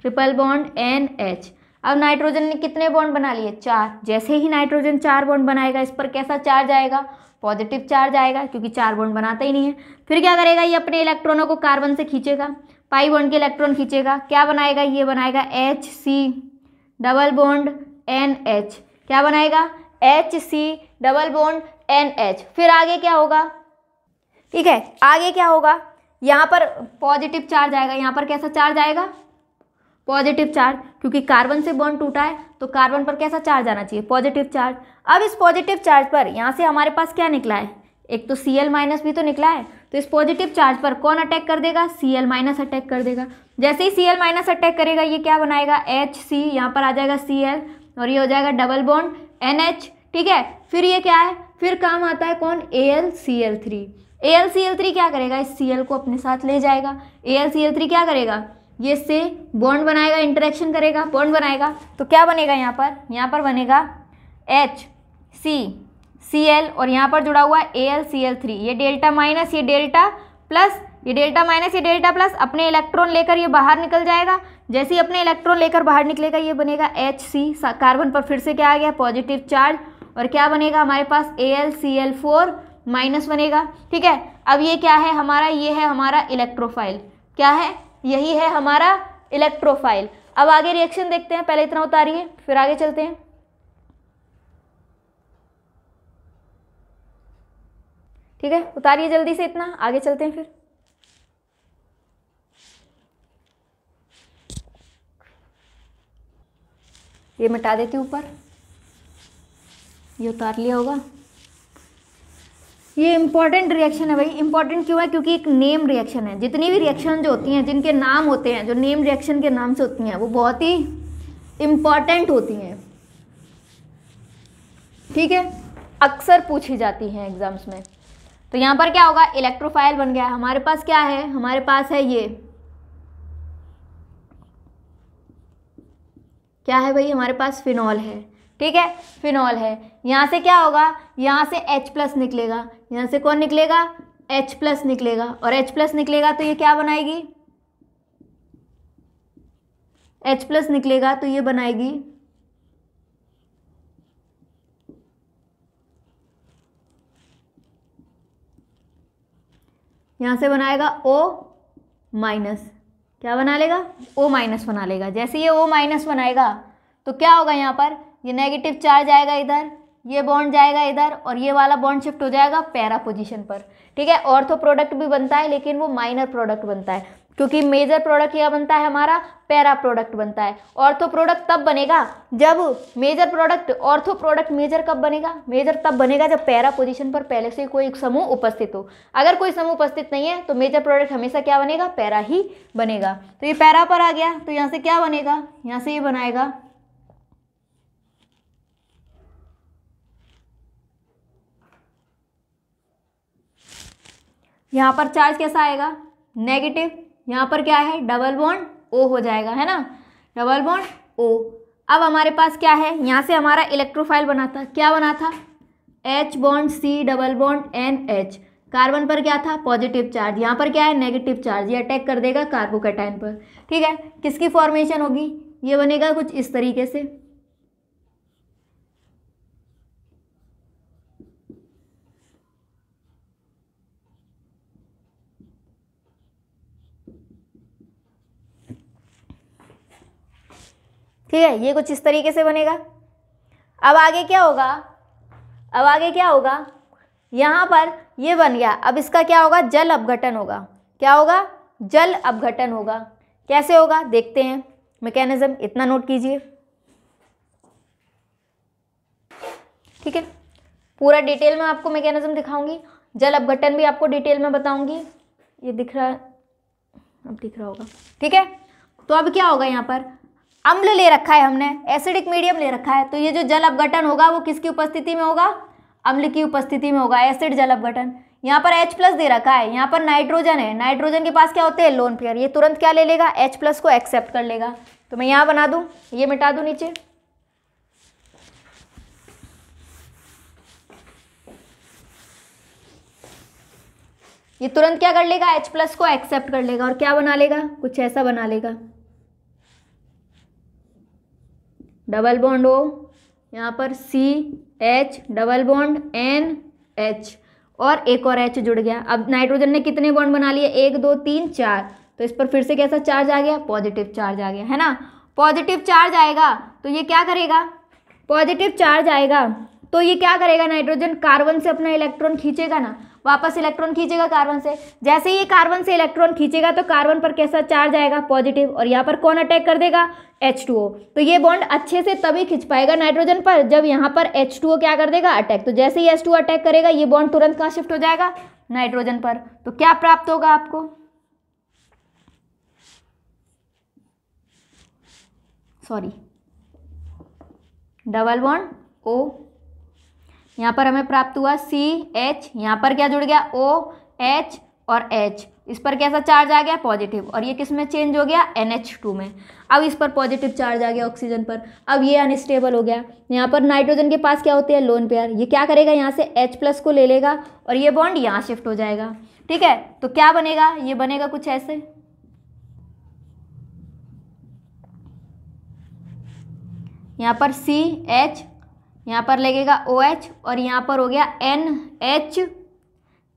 triple bond N H अब नाइट्रोजन ने कितने बॉन्ड बना लिए चार जैसे ही नाइट्रोजन चार बॉन्ड बनाएगा इस पर कैसा चार्ज आएगा पॉजिटिव चार्ज आएगा क्योंकि चार बॉन्ड बनाता ही नहीं है फिर क्या करेगा ये अपने इलेक्ट्रॉनों को कार्बन से खींचेगा पाई बॉन्ड के इलेक्ट्रॉन खींचेगा क्या बनाएगा ये बनाएगा H C double bond N H क्या बनाएगा H C double bond N H फिर आगे क्या होगा ठीक है आगे क्या होगा यहाँ पर पॉजिटिव चार्ज आएगा यहाँ पर कैसा चार्ज आएगा पॉजिटिव चार्ज क्योंकि कार्बन से बॉन्ड टूटा है तो कार्बन पर कैसा चार्ज आना चाहिए पॉजिटिव चार्ज अब इस पॉजिटिव चार्ज पर यहाँ से हमारे पास क्या निकला है एक तो सी एल माइनस भी तो निकला है तो इस पॉजिटिव चार्ज पर कौन अटैक कर देगा सी एल माइनस अटैक कर देगा जैसे ही सी एल माइनस अटैक करेगा ये क्या बनाएगा एच सी यहाँ पर आ जाएगा सी एल और ये हो जाएगा डबल बॉन्ड एन एच ठीक है फिर ये क्या है फिर काम आता है कौन A L C L three A L C L three क्या करेगा इस सी एल को अपने साथ ले जाएगा A L C L three क्या करेगा ये से बॉन्ड बनाएगा इंटरेक्शन करेगा बॉन्ड बनाएगा तो क्या बनेगा यहाँ पर यहाँ पर बनेगा एच सी सी एल और यहाँ पर जुड़ा हुआ है A L C L three ये डेल्टा माइनस ये डेल्टा प्लस ये डेल्टा माइनस ये डेल्टा प्लस अपने इलेक्ट्रॉन लेकर ये बाहर निकल जाएगा जैसे ही अपने इलेक्ट्रॉन लेकर बाहर निकलेगा ये बनेगा एच सी कार्बन पर फिर से क्या आ गया पॉजिटिव चार्ज और क्या बनेगा हमारे पास A L C L four minus बनेगा ठीक है अब ये क्या है हमारा ये है हमारा इलेक्ट्रोफाइल क्या है यही है हमारा इलेक्ट्रोफाइल अब आगे रिएक्शन देखते हैं पहले इतना उतारिए फिर आगे चलते हैं ठीक है उतारिए जल्दी से इतना आगे चलते हैं फिर ये मिटा देती हूँ ऊपर ये उतार लिया होगा ये इंपॉर्टेंट रिएक्शन है भाई इंपॉर्टेंट क्यों है क्योंकि एक नेम रिएक्शन है जितनी भी रिएक्शन जो होती हैं जिनके नाम होते हैं जो नेम रिएक्शन के नाम से होती हैं वो बहुत ही इम्पॉर्टेंट होती हैं ठीक है अक्सर पूछी जाती हैं एग्ज़ाम्स में तो यहाँ पर क्या होगा इलेक्ट्रोफाइल बन गया हमारे पास क्या है हमारे पास है ये क्या है भाई हमारे पास फिनॉल है ठीक है फिनॉल है यहाँ से क्या होगा यहाँ से H प्लस निकलेगा यहाँ से कौन निकलेगा H प्लस निकलेगा और H प्लस निकलेगा तो ये क्या बनाएगी H प्लस निकलेगा तो ये बनाएगी यहाँ से बनाएगा ओ माइनस क्या बना लेगा ओ माइनस बना लेगा जैसे ये ओ माइनस बनाएगा तो क्या होगा यहाँ पर ये नेगेटिव चार्ज आएगा इधर ये बॉन्ड जाएगा इधर और ये वाला बॉन्ड शिफ्ट हो जाएगा पैरा पोजीशन पर ठीक है ऑर्थो प्रोडक्ट भी बनता है लेकिन वो माइनर प्रोडक्ट बनता है क्योंकि मेजर प्रोडक्ट क्या बनता है हमारा पैरा प्रोडक्ट बनता है ऑर्थो प्रोडक्ट तब बनेगा जब major product ortho product major कब बनेगा मेजर तब बनेगा जब पैरा पोजीशन पर पहले से कोई समूह उपस्थित हो अगर कोई समूह उपस्थित नहीं है तो मेजर प्रोडक्ट हमेशा क्या बनेगा पैरा ही बनेगा तो ये पैरा पर आ गया तो यहाँ से क्या बनेगा यहाँ से ये बनाएगा यहाँ पर चार्ज कैसा आएगा नेगेटिव यहाँ पर क्या है डबल बॉन्ड ओ हो जाएगा है ना डबल बॉन्ड ओ अब हमारे पास क्या है यहाँ से हमारा इलेक्ट्रोफाइल बना था क्या बना था H bond C double bond N H carbon पर क्या था पॉजिटिव चार्ज यहाँ पर क्या है नेगेटिव चार्ज ये अटैक कर देगा कार्बोकैटाइन पर ठीक है किसकी फॉर्मेशन होगी ये बनेगा कुछ इस तरीके से ठीक है ये कुछ इस तरीके से बनेगा अब आगे क्या होगा अब आगे क्या होगा यहाँ पर ये बन गया अब इसका क्या होगा जल अपघटन होगा क्या होगा जल अपघटन होगा कैसे होगा देखते हैं मैकेनिज्म इतना नोट कीजिए ठीक है पूरा डिटेल में आपको मैकेनिज्म दिखाऊंगी जल अपघटन भी आपको डिटेल में बताऊंगी ये दिख रहा अब दिख रहा होगा ठीक है तो अब क्या होगा यहाँ पर अम्ल ले रखा है हमने एसिडिक मीडियम ले रखा है तो ये जो जल अपघटन होगा वो किसकी उपस्थिति में होगा अम्ल की उपस्थिति में होगा एसिड जल अपघटन यहाँ पर H प्लस दे रखा है यहाँ पर नाइट्रोजन है नाइट्रोजन के पास क्या होते हैं लोन पेयर ये तुरंत क्या ले लेगा H प्लस को एक्सेप्ट कर लेगा तो मैं यहाँ बना दूँ ये मिटा दूँ नीचे ये तुरंत क्या कर लेगा H प्लस को एक्सेप्ट कर लेगा और क्या बना लेगा कुछ ऐसा बना लेगा डबल बॉन्ड ओ यहाँ पर C H double bond N H और एक और एच जुड़ गया अब नाइट्रोजन ने कितने बॉन्ड बना लिए एक दो तीन चार तो इस पर फिर से कैसा चार्ज आ गया पॉजिटिव चार्ज आ गया है ना पॉजिटिव चार्ज आएगा तो ये क्या करेगा पॉजिटिव चार्ज आएगा तो ये क्या करेगा नाइट्रोजन कार्बन से अपना इलेक्ट्रॉन खींचेगा ना वापस इलेक्ट्रॉन खींचेगा कार्बन से जैसे ही ये कार्बन से इलेक्ट्रॉन खींचेगा तो कार्बन पर कैसा चार्ज आएगा पॉजिटिव और यहाँ पर कौन अटैक कर देगा एच टू ओ तो ये बॉन्ड अच्छे से तभी खींच पाएगा नाइट्रोजन पर जब यहाँ पर एच टू ओ क्या कर देगा अटैक तो जैसे ही एच टू अटैक करेगा ये बॉन्ड तुरंत कहाँ शिफ्ट हो जाएगा नाइट्रोजन पर तो क्या प्राप्त होगा आपको सॉरी डबल बॉन्ड ओ यहाँ पर हमें प्राप्त हुआ सी एच यहाँ पर क्या जुड़ गया ओ एच और एच इस पर कैसा चार्ज आ गया पॉजिटिव और ये किस में चेंज हो गया एन एच टू में अब इस पर पॉजिटिव चार्ज आ गया ऑक्सीजन पर अब ये अनस्टेबल हो गया यहाँ पर नाइट्रोजन के पास क्या होती है लोन पेयर ये क्या करेगा यहाँ से एच प्लस को ले लेगा और ये बॉन्ड यहाँ शिफ्ट हो जाएगा ठीक है तो क्या बनेगा ये बनेगा कुछ ऐसे यहाँ पर सी एच यहाँ पर लगेगा ओ OH और यहाँ पर हो गया एन एच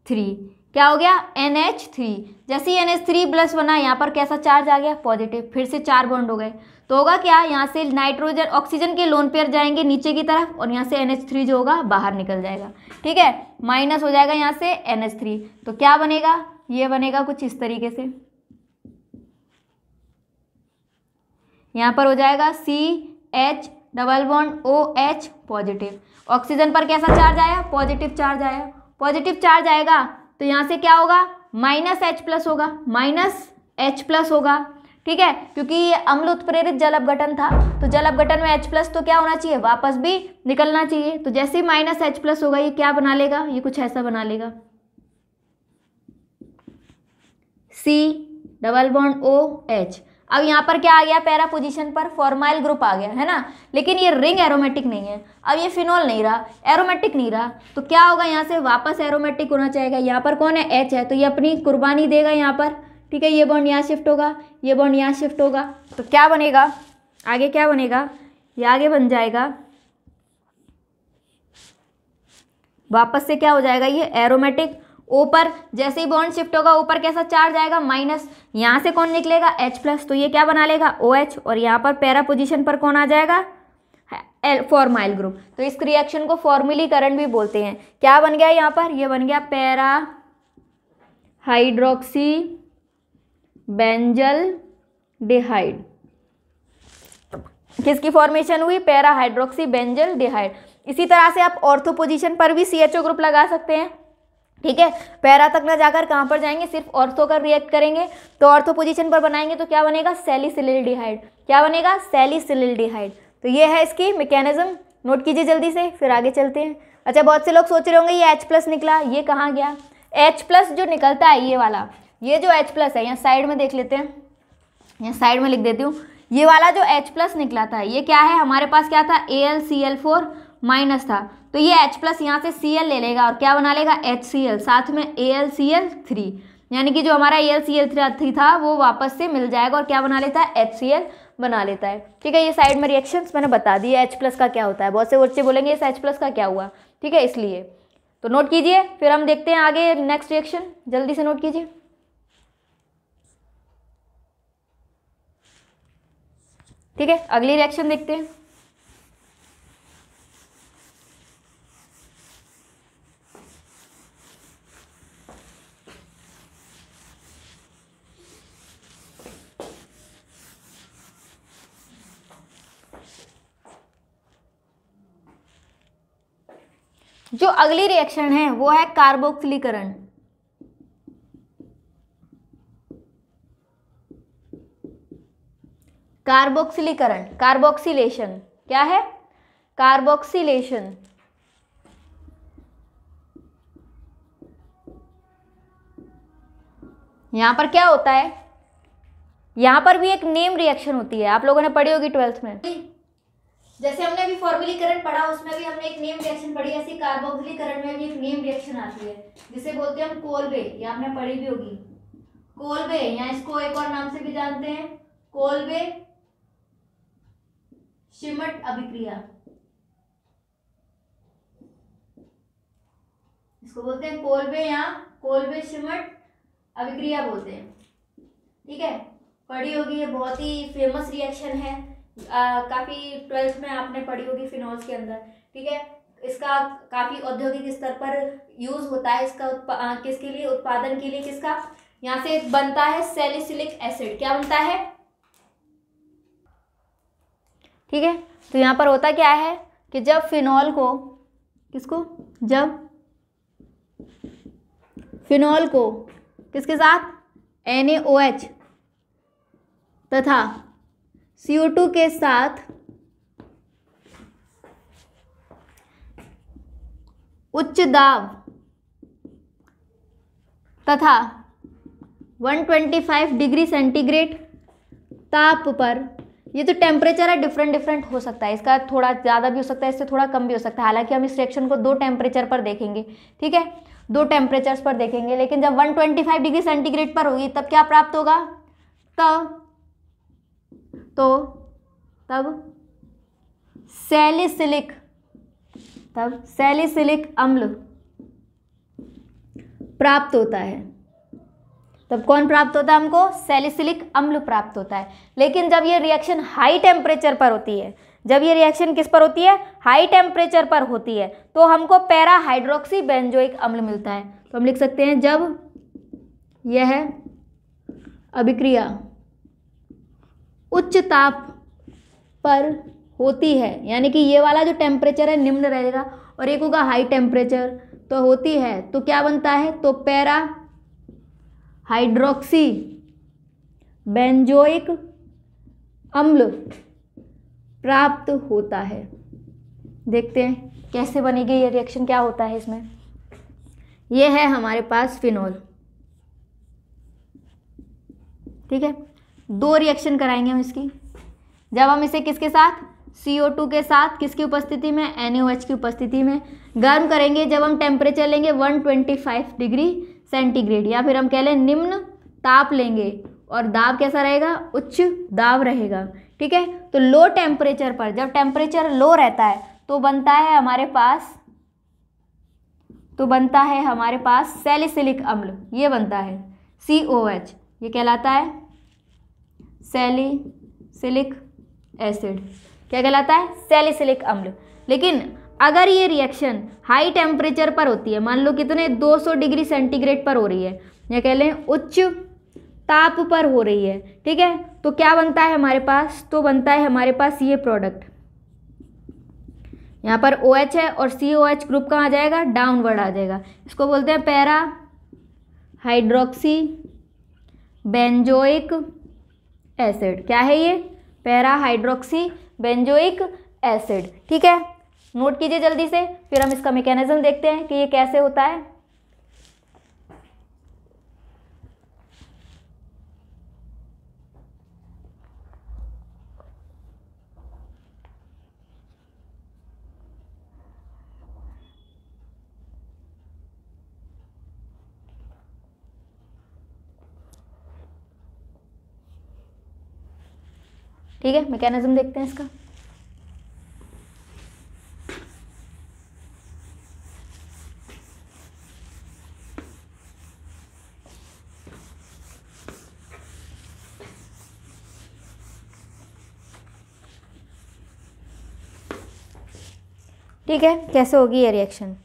थ्री क्या हो गया एन एच थ्री जैसे ही एन एच थ्री प्लस बना यहाँ पर कैसा चार्ज आ गया पॉजिटिव फिर से चार बॉन्ड हो गए तो होगा क्या यहाँ से नाइट्रोजन ऑक्सीजन के लोन पेयर जाएंगे नीचे की तरफ और यहाँ से एन एच थ्री जो होगा बाहर निकल जाएगा ठीक है माइनस हो जाएगा यहाँ से एन एच थ्री तो क्या बनेगा ये बनेगा कुछ इस तरीके से यहाँ पर हो जाएगा C H double bond O H positive oxygen पर कैसा चार्ज आया पॉजिटिव चार्ज आया पॉजिटिव चार्ज आएगा तो यहाँ से क्या होगा माइनस एच प्लस होगा माइनस एच प्लस होगा ठीक है क्योंकि ये अम्ल उत्प्रेरित जल अपघटन था तो जल अपघटन में एच प्लस तो क्या होना चाहिए वापस भी निकलना चाहिए तो जैसे ही माइनस एच प्लस होगा ये क्या बना लेगा ये कुछ ऐसा बना लेगा C double bond O H अब यहाँ पर क्या आ गया पैरा पोजिशन पर फॉर्माइल ग्रुप आ गया है ना लेकिन ये रिंग एरोमेटिक नहीं है अब ये फिनोल नहीं रहा एरोमेटिक नहीं रहा तो क्या होगा यहाँ से वापस एरोमेटिक होना चाहेगा यहाँ पर कौन है एच है तो ये अपनी कुर्बानी देगा यहाँ पर ठीक है ये बॉन्ड यहाँ शिफ्ट होगा ये बॉन्ड यहाँ शिफ्ट होगा तो क्या बनेगा आगे क्या बनेगा ये आगे बन जाएगा वापस से क्या हो जाएगा ये एरोमेटिक ऊपर जैसे ही बॉन्ड शिफ्ट होगा ऊपर कैसा चार्ज आएगा माइनस यहाँ से कौन निकलेगा एच प्लस तो ये क्या बना लेगा ओ OH और यहाँ पर पैरा पोजिशन पर कौन आ जाएगा एल फॉर्माइल ग्रुप तो इस रिएक्शन को फॉर्मिलीकरण भी बोलते हैं क्या बन गया यहाँ पर ये बन गया पैरा हाइड्रोक्सी बेंजल डिहाइड किसकी फॉर्मेशन हुई पैरा हाइड्रोक्सी बेंजल डिहाइड इसी तरह से आप ऑर्थो पोजीशन पर भी सी ग्रुप लगा सकते हैं ठीक है पैरा तक ना जाकर कहाँ पर जाएंगे सिर्फ ऑर्थो का रिएक्ट करेंगे तो ऑर्थो पोजीशन पर बनाएंगे तो क्या बनेगा सेलिसिलिल क्या बनेगा सेलिसिलिल तो ये है इसकी मैकेनिज्म नोट कीजिए जल्दी से फिर आगे चलते हैं अच्छा बहुत से लोग सोच रहे होंगे ये एच प्लस निकला ये कहाँ गया एच प्लस जो निकलता है ये वाला ये जो एच प्लस है यहाँ साइड में देख लेते हैं यहाँ साइड में लिख देती हूँ ये वाला जो एच प्लस निकला था ये क्या है हमारे पास क्या था A L C L four minus था तो ये H प्लस यहाँ से सी ले लेगा और क्या बना लेगा एच साथ में A L C L three यानी कि जो हमारा A L C L three था वो वापस से मिल जाएगा और क्या बना लेता है एच सी एल बना लेता है ठीक है ये साइड में रिएक्शन मैंने बता दिए एच प्लस का क्या होता है बहुत से बच्चे बोलेंगे इस एच प्लस का क्या हुआ ठीक है इसलिए तो नोट कीजिए फिर हम देखते हैं आगे नेक्स्ट रिएक्शन जल्दी से नोट कीजिए ठीक है अगली रिएक्शन देखते हैं जो अगली रिएक्शन है वो है कार्बोक्सिलीकरण कार्बोक्सिलीकरण कार्बोक्सिलेशन क्या है कार्बोक्सिलेशन यहां पर क्या होता है यहां पर भी एक नेम रिएक्शन होती है आप लोगों ने पढ़ी होगी ट्वेल्थ में जैसे हमने अभी फॉर्मुलीकरण पढ़ा उसमें भी हमने एक नेम रिएक्शन पढ़ी ऐसे कार्बोक्सिलीकरण में भी एक नेम रिएक्शन आती है जिसे बोलते हैं हम कोलबे ये आपने पढ़ी भी होगी कोलबे या इसको एक और नाम से भी जानते हैं कोलबे शिमट अभिक्रिया इसको बोलते हैं कोलबे या कोलबे शिमट अभिक्रिया बोलते हैं ठीक है पढ़ी होगी ये बहुत ही फेमस रिएक्शन है काफ़ी ट्वेल्थ में आपने पढ़ी होगी फिनॉल्स के अंदर ठीक है इसका काफ़ी औद्योगिक स्तर पर यूज़ होता है इसका आ, किसके लिए उत्पादन के लिए किसका यहाँ से बनता है सेलिसिलिक एसिड क्या बनता है ठीक है तो यहाँ पर होता क्या है कि जब फिनॉल को किसको जब फिनॉल को किसके साथ एन तथा CO2 के साथ उच्च दाब तथा 125 डिग्री सेंटीग्रेड ताप पर ये तो टेम्परेचर है डिफरेंट डिफरेंट हो सकता है इसका थोड़ा ज़्यादा भी हो सकता है इससे थोड़ा कम भी हो सकता है हालांकि हम इस रिएक्शन को दो टेम्परेचर पर देखेंगे ठीक है दो टेम्परेचर्स पर देखेंगे लेकिन जब 125 डिग्री सेंटीग्रेड पर होगी तब क्या प्राप्त होगा तब तो तब सेलिसिलिक तब सेलिसिलिक अम्ल प्राप्त होता है तब कौन प्राप्त होता है हमको सेलिसिलिक अम्ल प्राप्त होता है लेकिन जब ये रिएक्शन हाई टेम्परेचर पर होती है जब ये रिएक्शन किस पर होती है हाई टेम्परेचर पर होती है तो हमको पैरा हाइड्रोक्सी बेंजोइक अम्ल मिलता है तो हम लिख सकते हैं जब यह अभिक्रिया उच्च ताप पर होती है यानी कि ये वाला जो टेम्परेचर है निम्न रहेगा और एक होगा हाई टेम्परेचर तो होती है तो क्या बनता है तो पैरा हाइड्रोक्सी बेंजोइक अम्ल प्राप्त होता है देखते हैं कैसे बनेगी ये रिएक्शन क्या होता है इसमें ये है हमारे पास फिनोल ठीक है दो रिएक्शन कराएंगे हम इसकी जब हम इसे किसके साथ CO2 के साथ किसकी उपस्थिति में NaOH की उपस्थिति में गर्म करेंगे जब हम टेम्परेचर लेंगे 125 डिग्री सेंटीग्रेड या फिर हम कह लें निम्न ताप लेंगे और दाब कैसा रहेगा उच्च दाब रहेगा ठीक है तो लो टेम्परेचर पर जब टेम्परेचर लो रहता है तो बनता है हमारे पास तो बनता है हमारे पास सेलिसिलिक अम्ल ये बनता है सी ओ एच ये कहलाता है सेलिसिलिक एसिड क्या कहलाता है सेलिसिलिक अम्ल लेकिन अगर ये रिएक्शन हाई टेम्परेचर पर होती है मान लो कितने 200 डिग्री सेंटीग्रेड पर हो रही है या कह लें उच्च ताप पर हो रही है ठीक है तो क्या बनता है हमारे पास तो बनता है हमारे पास ये प्रोडक्ट यहाँ पर ओ OH है और सी ओ एच ग्रुप कहाँ आ जाएगा डाउनवर्ड आ जाएगा इसको बोलते हैं पैरा हाइड्रोक्सी बेंजोइक एसिड क्या है ये पैरा हाइड्रोक्सी बेंजोइक एसिड ठीक है नोट कीजिए जल्दी से फिर हम इसका मैकेनिज्म देखते हैं कि ये कैसे होता है ठीक है मैकेनिज्म देखते हैं इसका ठीक है कैसे होगी ये रिएक्शन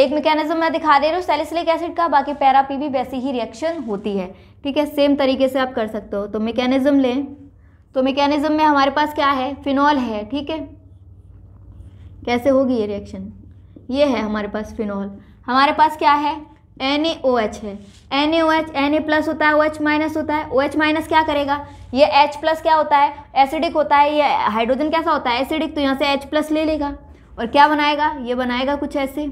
एक मैकेनिज्म मैं दिखा दे रही हूँ सेलिसिलिक एसिड का बाकी पैरा पी भी वैसी ही रिएक्शन होती है ठीक है सेम तरीके से आप कर सकते हो तो मैकेनिज्म लें तो मैकेनिज्म में हमारे पास क्या है फिनॉल है ठीक है कैसे होगी ये रिएक्शन ये है हमारे पास फिनॉल हमारे पास क्या है एन ए ओ एच है N A O H N A plus होता है ओ एच माइनस होता है ओ एच माइनस क्या करेगा ये एच प्लस क्या होता है एसिडिक होता है ये हाइड्रोजन कैसा होता है एसिडिक तो यहाँ से एच प्लस ले लेगा और क्या बनाएगा ये बनाएगा कुछ ऐसे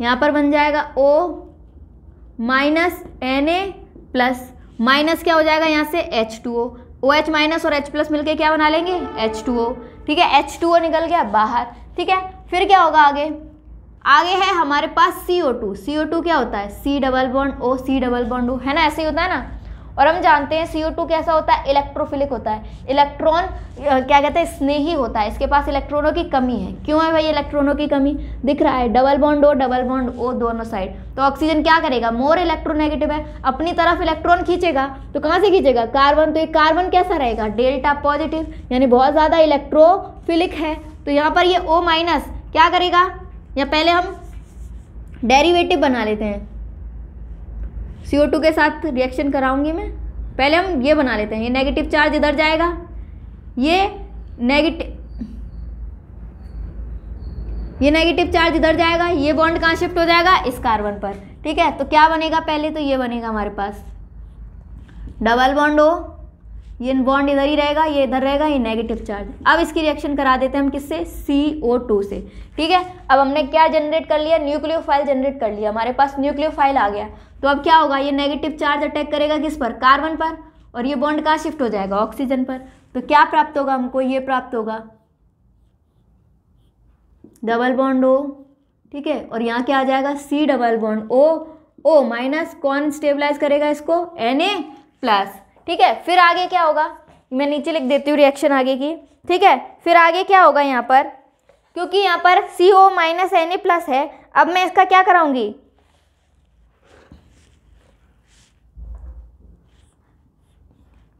यहाँ पर बन जाएगा O minus N A plus minus क्या हो जाएगा यहाँ से H two O O H minus और एच प्लस मिलकर क्या बना लेंगे एच टू ओ ठीक है एच टू ओ निकल गया बाहर ठीक है फिर क्या होगा आगे आगे है हमारे पास सी ओ टू सी ओ टू क्या होता है C double bond O C double bond O है ना ऐसे ही होता है ना और हम जानते हैं CO2 कैसा होता है इलेक्ट्रोफिलिक होता है इलेक्ट्रॉन क्या कहते हैं स्नेही होता है इसके पास इलेक्ट्रॉनों की कमी है क्यों है भाई इलेक्ट्रॉनों की कमी दिख रहा है double bond O double bond O दोनों साइड तो ऑक्सीजन क्या करेगा मोर इलेक्ट्रोनेगेटिव है अपनी तरफ इलेक्ट्रॉन खींचेगा तो कहाँ से खींचेगा कार्बन तो ये कार्बन कैसा रहेगा डेल्टा पॉजिटिव यानी बहुत ज़्यादा इलेक्ट्रोफिलिक है तो यहाँ पर ये ओ माइनस क्या करेगा या पहले हम डेरिवेटिव बना लेते हैं सी के साथ रिएक्शन कराऊंगी मैं पहले हम ये बना लेते हैं ये नेगेटिव चार्ज इधर जाएगा ये नेगेटिव ये नेगेटिव चार्ज इधर जाएगा ये बॉन्ड कहाँ शिफ्ट हो जाएगा इस कार्बन पर ठीक है तो क्या बनेगा पहले तो ये बनेगा हमारे पास डबल बॉन्ड हो ये बॉन्ड इधर ही रहेगा ये इधर रहेगा ये नेगेटिव चार्ज अब इसकी रिएक्शन करा देते हैं हम किससे सी ओ टू से ठीक है अब हमने क्या जनरेट कर लिया फाइल जनरेट कर लिया हमारे पास फाइल आ गया तो अब क्या होगा ये नेगेटिव चार्ज अटैक करेगा किस पर कार्बन पर और ये बॉन्ड कहाँ शिफ्ट हो जाएगा ऑक्सीजन पर तो क्या प्राप्त होगा हमको ये प्राप्त होगा डबल बॉन्ड ओ ठीक है और यहाँ क्या आ जाएगा C double bond O O minus कौन स्टेबलाइज करेगा इसको एन ए प्लस ठीक है फिर आगे क्या होगा मैं नीचे लिख देती हूँ रिएक्शन आगे की ठीक है फिर आगे क्या होगा यहाँ पर क्योंकि यहाँ पर C O minus N A plus है अब मैं इसका क्या कराऊंगी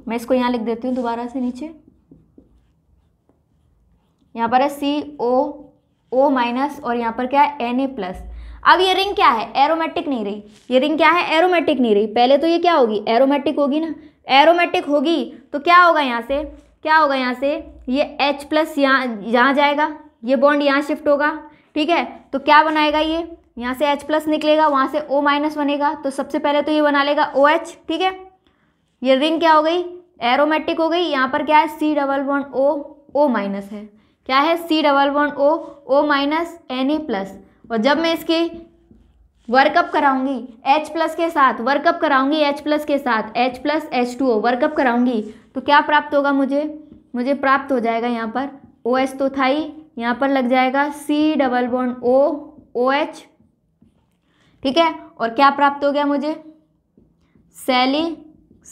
मैं इसको यहाँ लिख देती हूँ दोबारा से नीचे यहाँ पर है सी ओ ओ माइनस और यहाँ पर क्या है एन ए प्लस अब ये रिंग क्या है एरोमेटिक नहीं रही ये रिंग क्या है एरोमेटिक नहीं रही पहले तो ये क्या होगी एरोमेटिक होगी ना एरोमेटिक होगी तो क्या होगा यहाँ से क्या होगा यहाँ से ये H प्लस यहाँ यहाँ जाएगा ये बॉन्ड यहाँ शिफ्ट होगा ठीक है तो क्या बनाएगा ये यहाँ से H प्लस निकलेगा वहाँ से O माइनस बनेगा तो सबसे पहले तो ये बना लेगा ओ OH ठीक है ये रिंग क्या हो गई एरोमेटिक हो गई यहाँ पर क्या है C double bond O O minus है क्या है C double bond O O minus N A plus और जब मैं इसकी वर्कअप कराऊंगी H प्लस के साथ वर्कअप कराऊंगी H प्लस के साथ H plus H two O workup कराऊंगी तो क्या प्राप्त होगा मुझे मुझे प्राप्त हो जाएगा यहाँ पर ओ OH तो था ही यहाँ पर लग जाएगा C double bond O OH ठीक है और क्या प्राप्त हो गया मुझे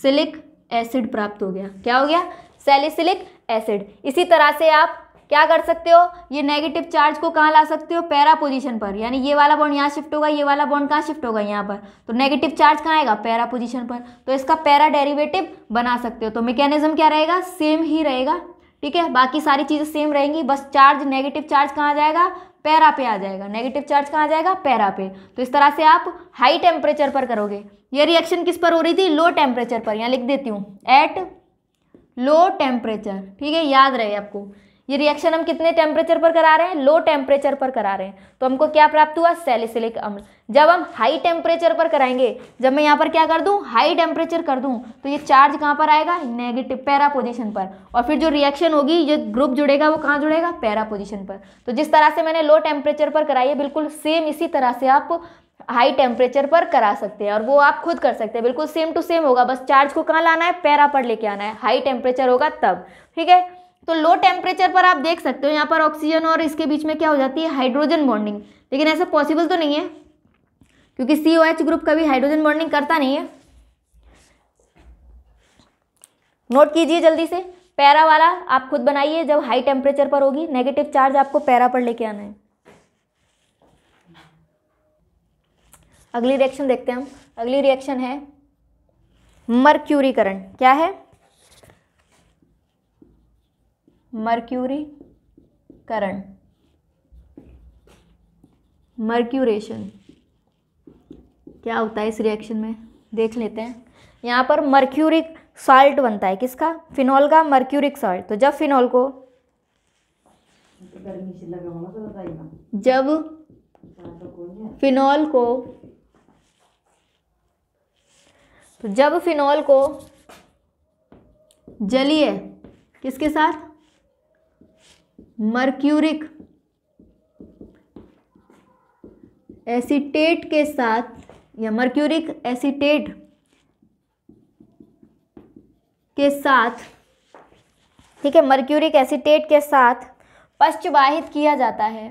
सिलिक एसिड प्राप्त हो गया क्या हो गया सिलिक एसिड इसी तरह से आप क्या कर सकते हो ये नेगेटिव चार्ज को कहाँ ला सकते हो पैरा पोजीशन पर यानी ये वाला बॉन्ड यहाँ शिफ्ट होगा ये वाला बॉन्ड कहाँ शिफ्ट होगा यहाँ पर तो नेगेटिव चार्ज कहाँ आएगा पैरा पोजीशन पर तो इसका पैरा डेरिवेटिव बना सकते हो तो मैकेनिज्म क्या रहेगा सेम ही रहेगा ठीक है बाकी सारी चीज़ें सेम रहेंगी बस चार्ज नेगेटिव चार्ज कहाँ आ जाएगा पैरा पे आ जाएगा नेगेटिव चार्ज कहाँ आ जाएगा पैरा पे तो इस तरह से आप हाई टेम्परेचर पर करोगे ये रिएक्शन किस पर हो रही थी लो टेम्परेचर पर यहाँ लिख देती हूँ एट लो टेम्परेचर ठीक है याद रहे आपको ये रिएक्शन हम कितने टेम्परेचर पर करा रहे हैं लो टेम्परेचर पर करा रहे हैं तो हमको क्या प्राप्त हुआ सेलिसिलिक अम्ल जब हम हाई टेम्परेचर पर कराएंगे जब मैं यहाँ पर क्या कर दूँ हाई टेम्परेचर कर दूँ तो ये चार्ज कहाँ पर आएगा नेगेटिव पैरा पोजिशन पर और फिर जो रिएक्शन होगी ये ग्रुप जुड़ेगा वो कहाँ जुड़ेगा पैरा पोजिशन पर तो जिस तरह से मैंने लो टेम्परेचर पर कराई है बिल्कुल सेम इसी तरह से आप हाई टेम्परेचर पर करा सकते हैं और वो आप खुद कर सकते हैं बिल्कुल सेम टू सेम होगा बस चार्ज को कहाँ लाना है पैरा पर लेके आना है हाई टेम्परेचर होगा तब ठीक है तो लो टेम्परेचर पर आप देख सकते हो यहाँ पर ऑक्सीजन और इसके बीच में क्या हो जाती है हाइड्रोजन बॉन्डिंग लेकिन ऐसा पॉसिबल तो नहीं है क्योंकि सी ओ एच ग्रुप कभी हाइड्रोजन बॉन्डिंग करता नहीं है नोट कीजिए जल्दी से पैरा वाला आप खुद बनाइए जब हाई टेम्परेचर पर होगी नेगेटिव चार्ज आपको पैरा पर लेके आना है अगली रिएक्शन देखते हैं हम अगली रिएक्शन है मर्क्यूरीकरण क्या है मर्क्यूरी करण मर्क्यूरेशन क्या होता है इस रिएक्शन में देख लेते हैं यहाँ पर मर्क्यूरिक सॉल्ट बनता है किसका फिनॉल का मर्क्यूरिक सॉल्ट तो जब फिनॉल को जब फिनॉल को तो जब फिनॉल को जलीय किसके साथ मर्क्यूरिक एसिटेट के साथ या मर्क्यूरिक एसिटेट के साथ ठीक है मर्क्यूरिक एसिटेट के साथ पश्चवाहित किया जाता है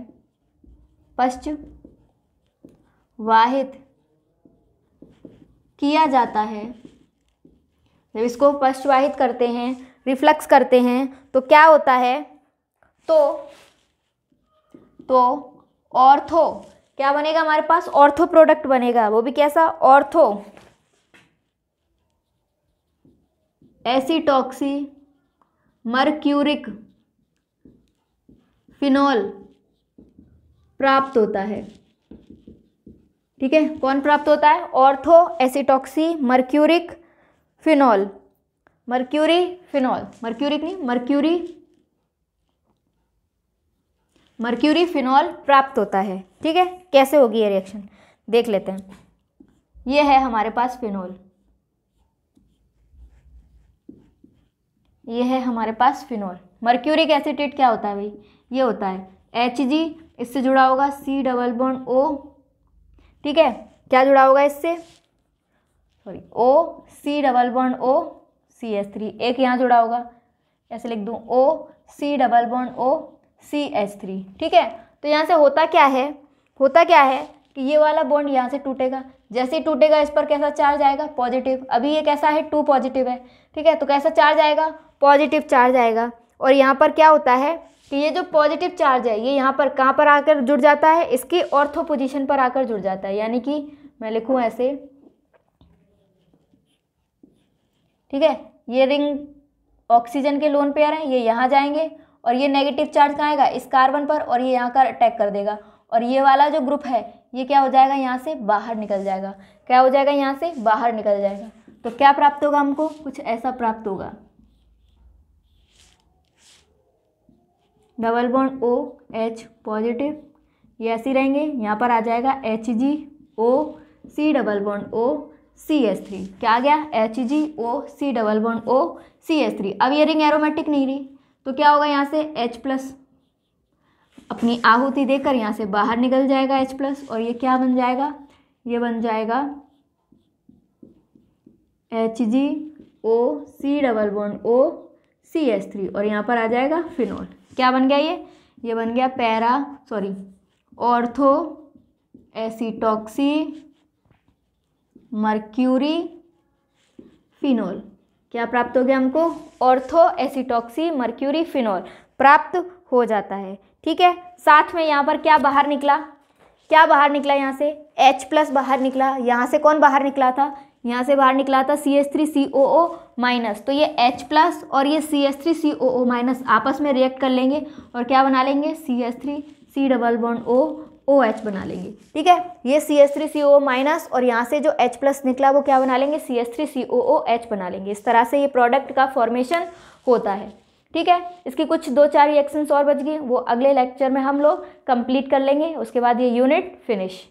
पश्चवाहित किया जाता है जब इसको पश्चवाहित करते हैं रिफ्लक्स करते हैं तो क्या होता है तो तो ऑर्थो क्या बनेगा हमारे पास ऑर्थो प्रोडक्ट बनेगा वो भी कैसा ऑर्थो एसिटॉक्सी मर्क्यूरिक फिनॉल प्राप्त होता है ठीक है कौन प्राप्त होता है ortho acetoxy mercuric phenol mercury phenol mercuric नहीं मर्क्यूरी मर्क्यूरी फिनॉल प्राप्त होता है ठीक है कैसे होगी ये रिएक्शन देख लेते हैं ये है हमारे पास फिनॉल ये है हमारे पास फिनॉल मर्क्यूरिक एसिटेट क्या होता है भाई ये होता है एच जी इससे जुड़ा होगा सी डबल बॉन्ड ओ ठीक है क्या जुड़ा होगा इससे sorry O C double bond O C S three एक यहाँ जुड़ा होगा ऐसे लिख दूँ O C double bond O C H three ठीक है तो यहाँ से होता क्या है होता क्या है कि ये वाला बॉन्ड यहाँ से टूटेगा जैसे ही टूटेगा इस पर कैसा चार्ज आएगा पॉजिटिव अभी ये कैसा है टू पॉजिटिव है ठीक है तो कैसा चार्ज आएगा पॉजिटिव चार्ज आएगा और यहाँ पर क्या होता है कि ये जो पॉजिटिव चार्ज है ये यहाँ पर कहाँ पर आकर जुड़ जाता है इसकी ऑर्थो पोजिशन पर आकर जुड़ जाता है यानी कि मैं लिखूँ ऐसे ठीक है ये रिंग ऑक्सीजन के लोन पेयर हैं ये यहाँ जाएंगे और ये नेगेटिव चार्ज कहाँ आएगा इस कार्बन पर और ये यहाँ का अटैक कर देगा और ये वाला जो ग्रुप है ये क्या हो जाएगा यहाँ से बाहर निकल जाएगा क्या हो जाएगा यहाँ से बाहर निकल जाएगा तो क्या प्राप्त होगा हमको कुछ ऐसा प्राप्त होगा double bond O H positive ये ऐसे रहेंगे यहाँ पर आ जाएगा H G O C double bond O C S three क्या आ गया H G O C double bond O C S three अब ये रिंग एरोमेटिक नहीं रही तो क्या होगा यहाँ से एच प्लस अपनी आहुति देकर यहाँ से बाहर निकल जाएगा एच प्लस और ये क्या बन जाएगा ये बन जाएगा H G O C double one O C S three और यहाँ पर आ जाएगा फिनोल क्या बन गया ये ये बन गया para sorry ortho acetoxy mercury phenol क्या प्राप्त हो गया हमको ऑर्थो एसिटॉक्सी मर्क्यूरी फिनॉल प्राप्त हो जाता है ठीक है साथ में यहाँ पर क्या बाहर निकला क्या बाहर निकला यहाँ से H प्लस बाहर निकला यहाँ से कौन बाहर निकला था यहाँ से बाहर निकला था C S three C O O minus तो ये H प्लस और ये C S three C O O minus आपस में रिएक्ट कर लेंगे और क्या बना लेंगे C S three C double bond O O OH बना लेंगे ठीक है ये C S three C O minus और यहाँ से जो H प्लस निकला वो क्या बना लेंगे C S three C O O H बना लेंगे इस तरह से ये प्रोडक्ट का फॉर्मेशन होता है ठीक है इसकी कुछ दो चार रिएक्शंस और बच गए वो अगले लेक्चर में हम लोग कंप्लीट कर लेंगे उसके बाद ये यूनिट फिनिश